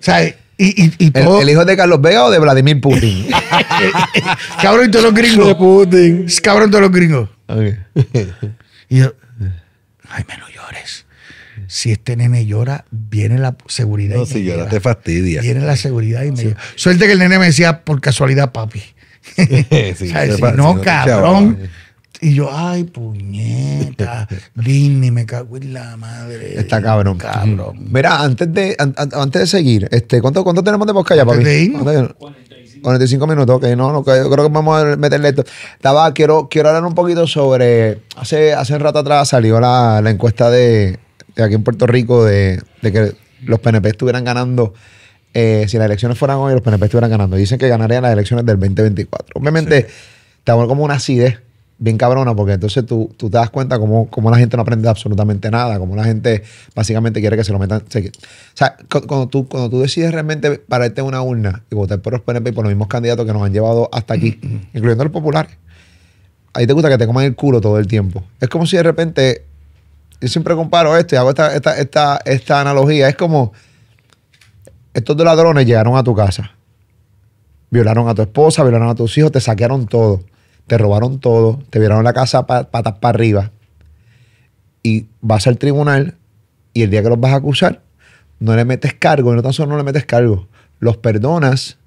¿Sabes? Eh, y, y ¿El, hijo de Carlos Vega o de Vladimir Putin? cabrón, todos los gringos. Cabrón, todos los gringos. y yo, ay, me llores si este nene llora, viene la seguridad. No, y si llora, te fastidia. Viene la seguridad y me llora. Suerte que el nene me decía, por casualidad, papi. sí, si no, cabrón. Y yo, ay, puñeta, Disney, me cago en la madre. Está cabrón. Cabrón. Mira, antes de, antes de seguir, este, ¿cuánto, ¿cuánto tenemos de Bosque ya, papi? 45. minutos, ok. no, no, yo creo que vamos a meterle esto. Estaba, quiero, quiero hablar un poquito sobre. Hace, hace rato atrás salió la, la encuesta de de aquí en Puerto Rico de, que los PNP estuvieran ganando. Eh, si las elecciones fueran hoy, los PNP estuvieran ganando. Dicen que ganarían las elecciones del 2024. Obviamente, te hago como una acidez bien cabrona, porque entonces tú, te das cuenta cómo, la gente no aprende absolutamente nada, cómo la gente básicamente quiere que se lo metan. o sea, cuando tú, cuando tú decides realmente pararte en una urna y votar por los PNP y por los mismos candidatos que nos han llevado hasta aquí, mm, mm, mm. incluyendo los populares, ahí te gusta que te coman el culo todo el tiempo. Es como si de repente yo siempre comparo esto y hago esta, esta, analogía. Es como estos dos ladrones llegaron a tu casa, violaron a tu esposa, violaron a tus hijos, te saquearon todo, te robaron todo, te vieron la casa patas para arriba. Y vas al tribunal y el día que los vas a acusar, no le metes cargo, y no tan solo no le metes cargo, los perdonas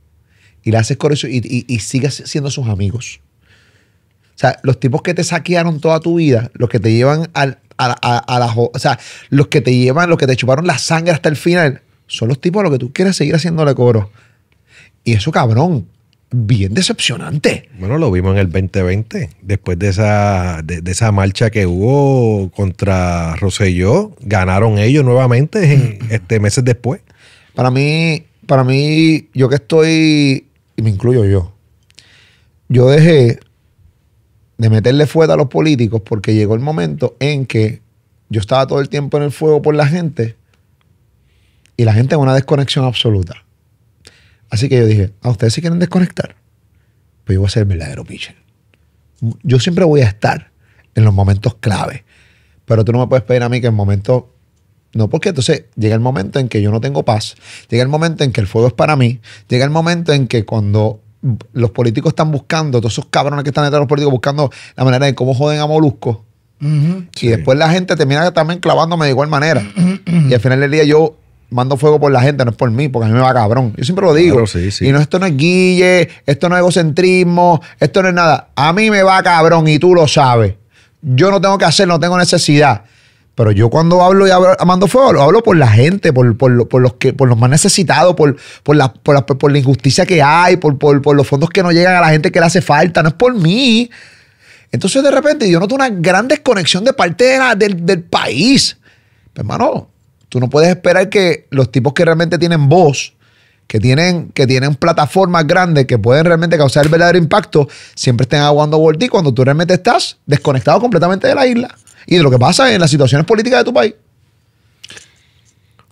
y le haces y, y sigues siendo sus amigos. O sea, los tipos que te saquearon toda tu vida, los que te llevan al, a, a, O sea, los que te llevan, los que te chuparon la sangre hasta el final, son los tipos a los que tú quieres seguir haciéndole cobro Y eso, cabrón, bien decepcionante. Bueno, lo vimos en el 2020, después de esa, de, esa marcha que hubo contra Rosselló, ganaron ellos nuevamente mm. este, meses después. Para mí, para mí, yo que estoy, y me incluyo yo, yo dejé de meterle fuego a los políticos porque llegó el momento en que yo estaba todo el tiempo en el fuego por la gente y la gente en una desconexión absoluta. Así que yo dije, a ah, ustedes si quieren desconectar, pues yo voy a ser el verdadero Yo siempre voy a estar en los momentos clave, pero tú no me puedes pedir a mí que en momentos... No, porque entonces llega el momento en que yo no tengo paz, llega el momento en que el fuego es para mí, llega el momento en que cuando los políticos están buscando, todos esos cabrones que están detrás de los políticos buscando la manera de cómo joden a Molusco. y después la gente termina también clavándome de igual manera. y al final del día yo mando fuego por la gente, no es por mí, porque a mí me va cabrón. Yo siempre lo digo. Y no, esto no es guille, esto no es egocentrismo, esto no es nada. A mí me va cabrón y tú lo sabes. Yo no tengo que hacer, no tengo necesidad. Pero yo cuando hablo y hablo, fuego, lo hablo por la gente, por, los, que, por los más necesitados, por, por, la, por, la, injusticia que hay, por, por, los fondos que no llegan a la gente que le hace falta. No es por mí. Entonces de repente yo noto una gran desconexión de parte del, país. Pero, pues, hermano, tú no puedes esperar que los tipos que realmente tienen voz, que tienen, que tienen plataformas grandes que pueden realmente causar el verdadero impacto, siempre estén aguando por ti cuando tú realmente estás desconectado completamente de la isla y de lo que pasa en las situaciones políticas de tu país.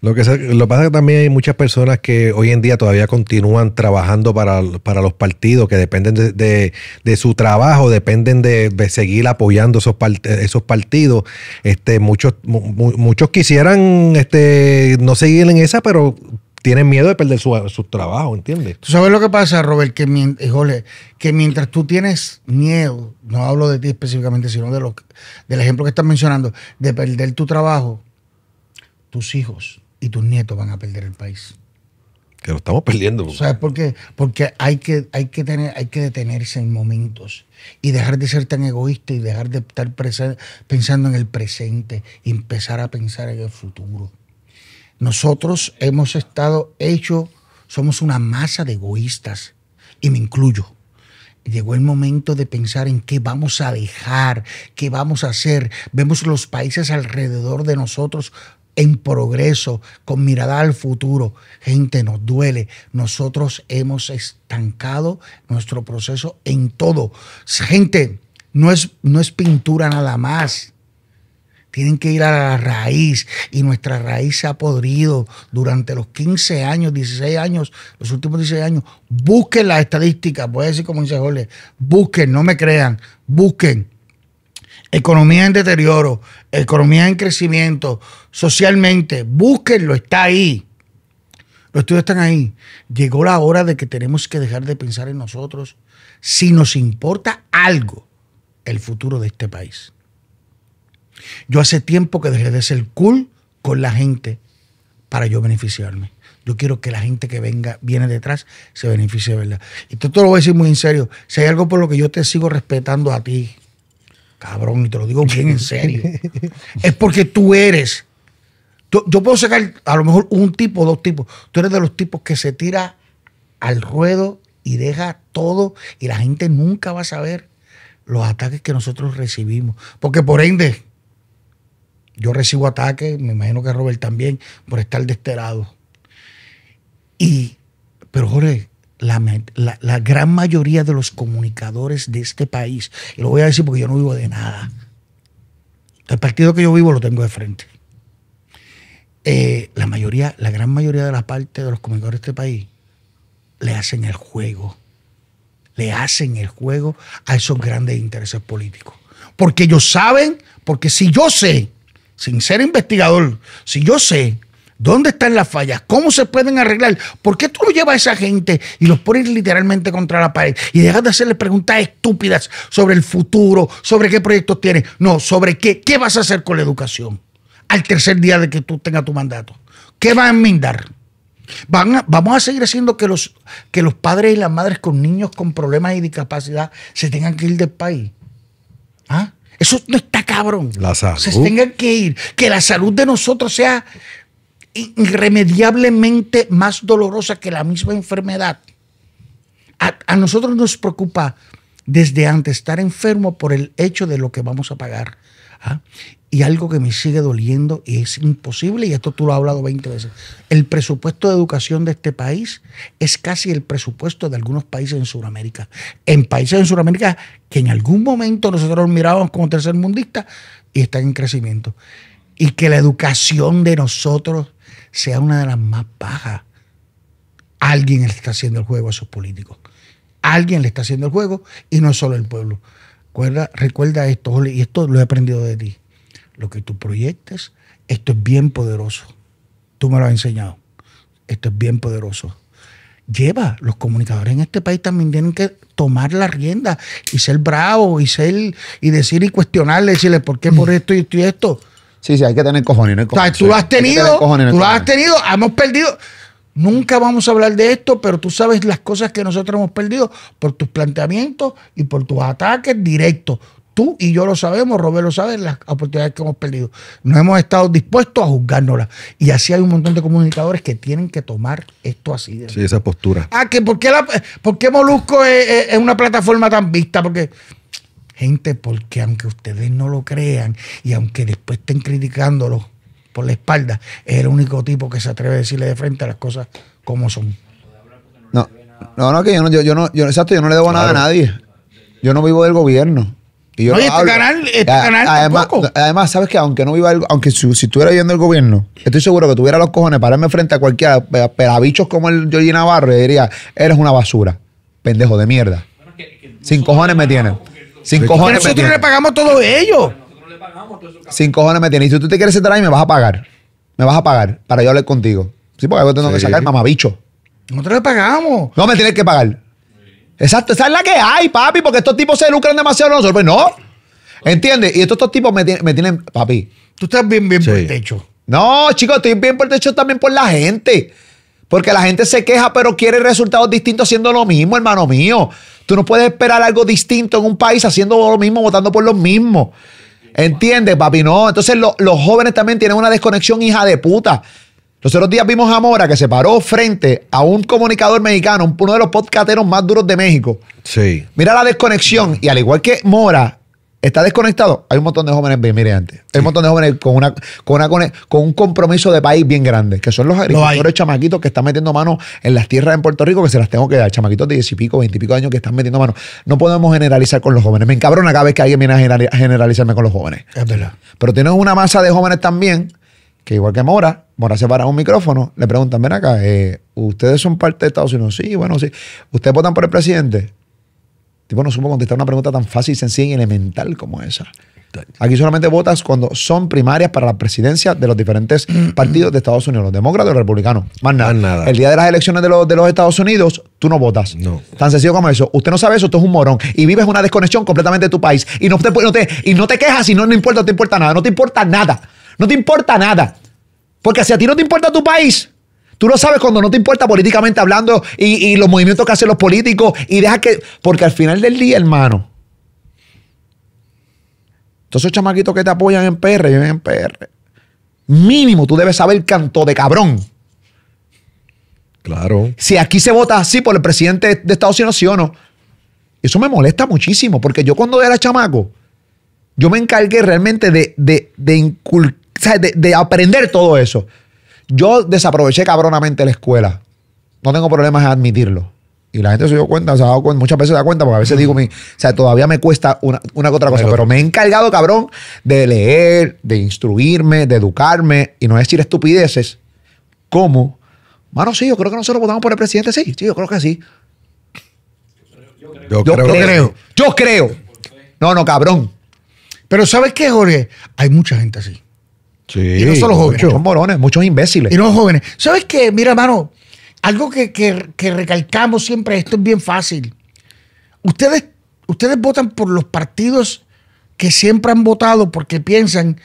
Lo que, lo pasa es que también hay muchas personas que hoy en día todavía continúan trabajando para, los partidos, que dependen de, su trabajo, dependen de, seguir apoyando esos, esos partidos. Este, muchos, muchos quisieran este, no seguir en esa, pero tienen miedo de perder su, trabajo, ¿entiendes? Tú sabes lo que pasa, Robert, que, eh, que mientras tú tienes miedo, no hablo de ti específicamente, sino de lo, del ejemplo que estás mencionando, de perder tu trabajo, tus hijos y tus nietos van a perder el país. Que lo estamos perdiendo. ¿Sabes por qué? Porque hay que, hay, que tener, hay que detenerse en momentos y dejar de ser tan egoísta y dejar de estar pensando en el presente y empezar a pensar en el futuro. Nosotros hemos estado hechos, somos una masa de egoístas, y me incluyo. Llegó el momento de pensar en qué vamos a dejar, qué vamos a hacer. Vemos los países alrededor de nosotros en progreso, con mirada al futuro. Gente, nos duele. Nosotros hemos estancado nuestro proceso en todo. Gente, no es, no es pintura nada más tienen que ir a la raíz y nuestra raíz se ha podrido durante los 15 años, 16 años, los últimos 16 años. Busquen las estadísticas, voy a decir como dice Jorge, busquen, no me crean, busquen. Economía en deterioro, economía en crecimiento, socialmente, Lo está ahí. Los estudios están ahí. Llegó la hora de que tenemos que dejar de pensar en nosotros si nos importa algo el futuro de este país. Yo hace tiempo que dejé de ser cool con la gente para yo beneficiarme. Yo quiero que la gente que venga, viene detrás, se beneficie, ¿verdad? Y esto te lo voy a decir muy en serio. Si hay algo por lo que yo te sigo respetando a ti, cabrón, y te lo digo bien en serio, es porque tú eres. yo puedo sacar a lo mejor un tipo, dos tipos. Tú eres de los tipos que se tira al ruedo y deja todo y la gente nunca va a saber los ataques que nosotros recibimos. Porque por ende, yo recibo ataques, me imagino que Robert también, por estar de este Y, pero Jorge, la, gran mayoría de los comunicadores de este país, y lo voy a decir porque yo no vivo de nada, el partido que yo vivo lo tengo de frente. Eh, la mayoría, la gran mayoría de la parte de los comunicadores de este país le hacen el juego. Le hacen el juego a esos grandes intereses políticos. Porque ellos saben, porque si yo sé sin ser investigador, si yo sé dónde están las fallas, cómo se pueden arreglar, ¿por qué tú no llevas a esa gente y los pones literalmente contra la pared y dejas de hacerle preguntas estúpidas sobre el futuro, sobre qué proyectos tienes? No, sobre qué, qué vas a hacer con la educación al tercer día de que tú tengas tu mandato. ¿Qué vas a enmendar? Van vamos a seguir haciendo que los, que los padres y las madres con niños con problemas y discapacidad se tengan que ir del país. ¿Ah? Eso no está cabrón. Se tengan que ir. Que la salud de nosotros sea irremediablemente más dolorosa que la misma enfermedad. A, nosotros nos preocupa desde antes estar enfermo por el hecho de lo que vamos a pagar. ¿Ah? Y algo que me sigue doliendo y es imposible, y esto tú lo has hablado 20 veces, el presupuesto de educación de este país es casi el presupuesto de algunos países en Sudamérica. En países en Sudamérica que en algún momento nosotros mirábamos como mundista y están en crecimiento. Y que la educación de nosotros sea una de las más bajas. Alguien le está haciendo el juego a esos políticos. Alguien le está haciendo el juego y no solo el pueblo. Recuerda, recuerda esto, y esto lo he aprendido de ti lo que tú proyectes, esto es bien poderoso. Tú me lo has enseñado. Esto es bien poderoso. Lleva, los comunicadores en este país también tienen que tomar la rienda y ser bravos y ser y decir y cuestionarle, decirle por qué por esto y esto y esto. Sí, sí, hay que tener cojones. tú lo has tenido, tú lo has tenido, hemos perdido. Nunca vamos a hablar de esto, pero tú sabes las cosas que nosotros hemos perdido por tus planteamientos y por tus ataques directos. Tú y yo lo sabemos, Roberto lo sabe, las oportunidades que hemos perdido. No hemos estado dispuestos a juzgárnoslas. Y así hay un montón de comunicadores que tienen que tomar esto así. De sí, esa postura. Ah, que ¿por qué, Molusco es, una plataforma tan vista? Porque... Gente, porque aunque ustedes no lo crean y aunque después estén criticándolo por la espalda, es el único tipo que se atreve a decirle de frente a las cosas como son. No, no, que yo no, yo, no, exacto, yo no le debo nada a nadie. Yo no vivo del gobierno. Y este canal, este canal además, sabes que aunque no viva el, aunque si, estuviera viendo el gobierno, estoy seguro que tuviera los cojones Para pararme frente a cualquiera bichos como el Jorge Navarro y diría, eres una basura, pendejo de mierda. Sin cojones me tienen. Sin cojones Pero nosotros le pagamos todo ello. Sin cojones me tienes. Y si tú te quieres sentar ahí, me vas a pagar. Me vas a pagar para yo hablar contigo. Sí, porque algo tengo que sacar, mamabicho. Nosotros le pagamos. No me tienes que pagar. Exacto, esa es la que hay, papi, porque estos tipos se lucran demasiado nosotros. Pues no. ¿Entiendes? Y estos, tipos me, tienen, papi. Tú estás bien, bien por el techo. No, chicos, estoy bien por el techo también por la gente. Porque la gente se queja, pero quiere resultados distintos haciendo lo mismo, hermano mío. Tú no puedes esperar algo distinto en un país haciendo lo mismo, votando por lo mismo, ¿Entiendes, papi? No. Entonces, los jóvenes también tienen una desconexión hija de puta. Los otros días vimos a Mora que se paró frente a un comunicador mexicano, uno de los podcateros más duros de México. Sí. Mira la desconexión. Y al igual que Mora está desconectado, hay un montón de jóvenes, bien, mire antes, hay un montón de jóvenes con, una, con, con un compromiso de país bien grande, que son los agricultores chamaquitos que están metiendo mano en las tierras en Puerto Rico, que se las tengo que dar. Chamaquitos de 10 y pico, 20 y pico años que están metiendo mano. No podemos generalizar con los jóvenes. Me encabrona cada vez que alguien viene a generalizarme con los jóvenes. Es verdad. Pero tiene una masa de jóvenes también que igual que Mora, Mora se para un micrófono, le preguntan, ven acá, eh, ¿ustedes son parte de Estados Unidos? Sí, bueno, sí. ¿Ustedes votan por el presidente? Tipo, no supo contestar una pregunta tan fácil, sencilla y elemental como esa. Aquí solamente votas cuando son primarias para la presidencia de los diferentes partidos de Estados Unidos, los demócratas y los republicanos. Más nada. El día de las elecciones de los, Estados Unidos, tú no votas. No. Tan sencillo como eso. Usted no sabe eso, tú es un morón. Y vives una desconexión completamente de tu país. Y no te, no te, y no te quejas y no, no importa, te importa nada. No te importa nada. No te importa nada. Porque si a ti no te importa tu país, tú lo sabes cuando no te importa políticamente hablando y, los movimientos que hacen los políticos y deja que... Porque al final del día, hermano, esos chamaquitos que te apoyan en PR, viven en PR. Mínimo, tú debes saber canto de cabrón. Claro. Si aquí se vota así por el presidente de Estados Unidos, sí o no. Eso me molesta muchísimo, porque yo cuando era chamaco, yo me encargué realmente de, de, de inculcar de, aprender todo eso. Yo desaproveché cabronamente la escuela. No tengo problemas en admitirlo. Y la gente se dio cuenta, o sea, muchas veces se da cuenta, porque a veces digo, mi, o sea, todavía me cuesta una, que otra cosa, pero me he encargado, cabrón, de leer, de instruirme, de educarme y no decir estupideces. ¿Cómo? Mano, sí, yo creo que nosotros votamos por el presidente, sí, sí, yo creo que sí. creo. Yo creo. Yo creo. Yo creo. No, no, cabrón. Pero ¿sabes qué, Jorge? Hay mucha gente así y no los jóvenes. Muchos morones, muchos imbéciles. Y no jóvenes. ¿Sabes qué? Mira, hermano, algo que, recalcamos siempre, esto es bien fácil. Ustedes, ustedes votan por los partidos que siempre han votado porque piensan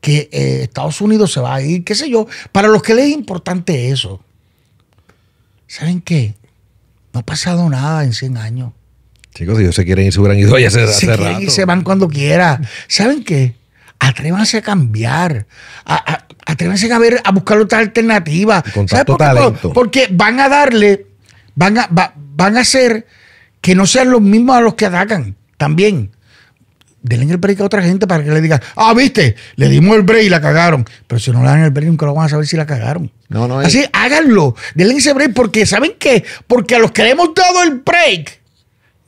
que eh, Estados Unidos se va a ir, qué sé yo. Para los que les es importante eso. ¿Saben qué? No ha pasado nada en 100 años. Chicos, si ellos se quieren ir, se gran ido ya se Y se van cuando quiera. ¿Saben qué? atrévanse a cambiar, a, atrévanse a ver, a buscar otra alternativa. Con por Porque van a darle, van a, van a hacer que no sean los mismos a los que atacan también. Denle el break a otra gente para que le digan, ah, viste, le dimos el break y la cagaron. Pero si no le dan el break, nunca lo van a saber si la cagaron. No, no Así, háganlo. Denle ese break porque, ¿saben qué? Porque a los que le hemos dado el break,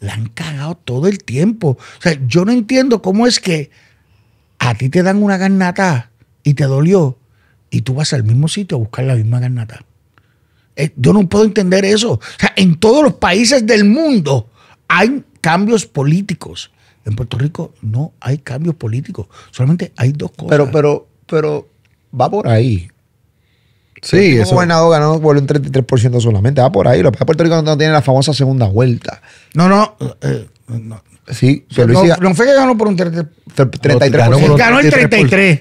la han cagado todo el tiempo. O sea, yo no entiendo cómo es que a ti te dan una garnata y te dolió y tú vas al mismo sitio a buscar la misma garnata. Eh, yo no puedo entender eso. O sea, en todos los países del mundo hay cambios políticos. En Puerto Rico no hay cambios políticos, solamente hay dos cosas. Pero, pero, pero va por ahí. Sí, el Un gobernador ganó por un 33% solamente. Va por ahí. Puerto Rico no tiene la famosa segunda vuelta. No, no. Eh, eh, no Sí, pero... No, que ganó por un 33%. Ganó, por un 33. ganó el 33.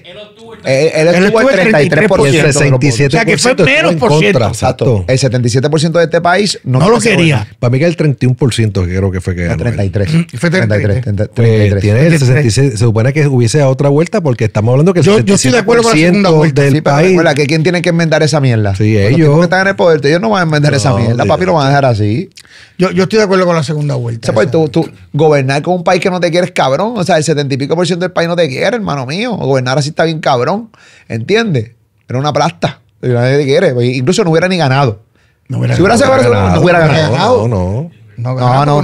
Eh, él, estuvo el 33%. 67% o sea, que fue menos por ciento. Exacto. El 77% de este país no, no lo quería. Para mí que el 31% creo que fue que ganó. Mm, el 33. Fue 33. 33. tiene el 66. Se supone que hubiese otra vuelta porque estamos hablando que el yo, 77% yo estoy de acuerdo con la segunda vuelta. del sí, país. que quién tiene que enmendar esa mierda. Sí, ellos. que están en el poder, ellos no van a enmendar esa mierda. Papi lo van a dejar así. Yo, yo estoy de acuerdo con la segunda vuelta. O sea, pues, tú, gobernar con un país que no te quieres, cabrón. O sea, el 70 y pico por ciento del país no te quiere, hermano mío. Gobernar así está bien cabrón. ¿entiendes? Era una plasta. Pues, incluso no hubiera ni ganado. No hubiera, si hubiera, ganado, no No, no. No, gana, no,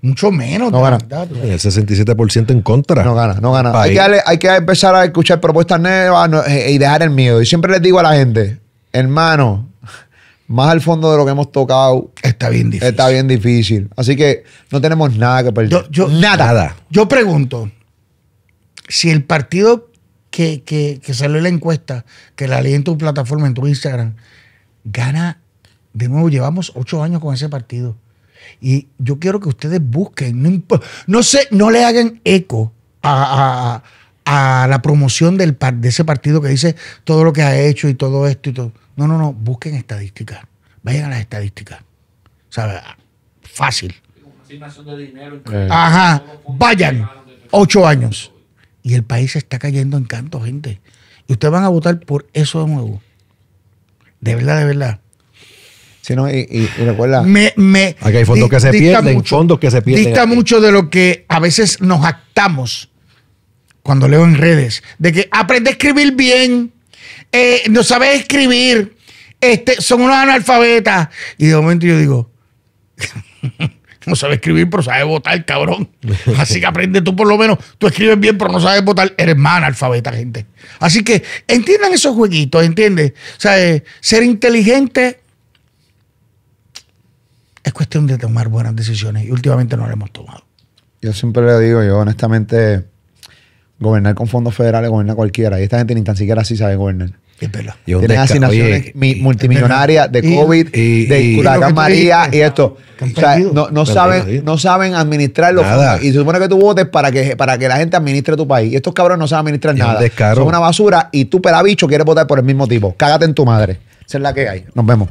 mucho menos. No gana. el 67% pues. en contra. No gana, no gana. Hay que, empezar a escuchar propuestas nuevas eh, y dejar el miedo. Y siempre les digo a la gente, hermano, más al fondo de lo que hemos tocado. Está bien difícil. Está bien difícil. Así que no tenemos nada que perder. nada. Yo pregunto, si el partido que, que, salió la encuesta, que la leí en tu plataforma, en tu Instagram, gana, de nuevo, llevamos ocho años con ese partido. Y yo quiero que ustedes busquen, no, sé, no le hagan eco a, la promoción del, de ese partido que dice todo lo que ha hecho y todo esto y todo. No, no, no, busquen estadísticas. Vayan a las estadísticas. sea, Fácil. Eh. Ajá, vayan. Ocho años. Y el país se está cayendo en canto, gente. Y ustedes van a votar por eso de nuevo. De verdad, de verdad. Si no, y, recuerda, me, me, aquí hay fondos que se pierden, fondos que se pierden. Dista mucho de lo que a veces nos actamos cuando leo en redes, de que aprende a escribir bien, eh, no sabes escribir, este, son unos analfabetas. Y de momento yo digo, no sabe escribir, pero sabe votar, cabrón. Así que aprende tú por lo menos. Tú escribes bien, pero no sabes votar. hermana. Alfabeta gente. Así que entiendan esos jueguitos, ¿entiendes? O sea, eh, ser inteligente es cuestión de tomar buenas decisiones y últimamente no lo hemos tomado. Yo siempre le digo, yo honestamente, gobernar con fondos federales, gobernar cualquiera. Y esta gente ni tan siquiera así sabe gobernar. Es asignaciones multimillonarias de COVID, de María y esto. no, saben, no saben administrar los Y se supone que tú votes para que, para que la gente administre tu país. estos cabrones no saben administrar nada. Son una basura y tú, pedabicho quieres votar por el mismo tipo. Cágate en tu madre. Esa es la que hay. Nos vemos.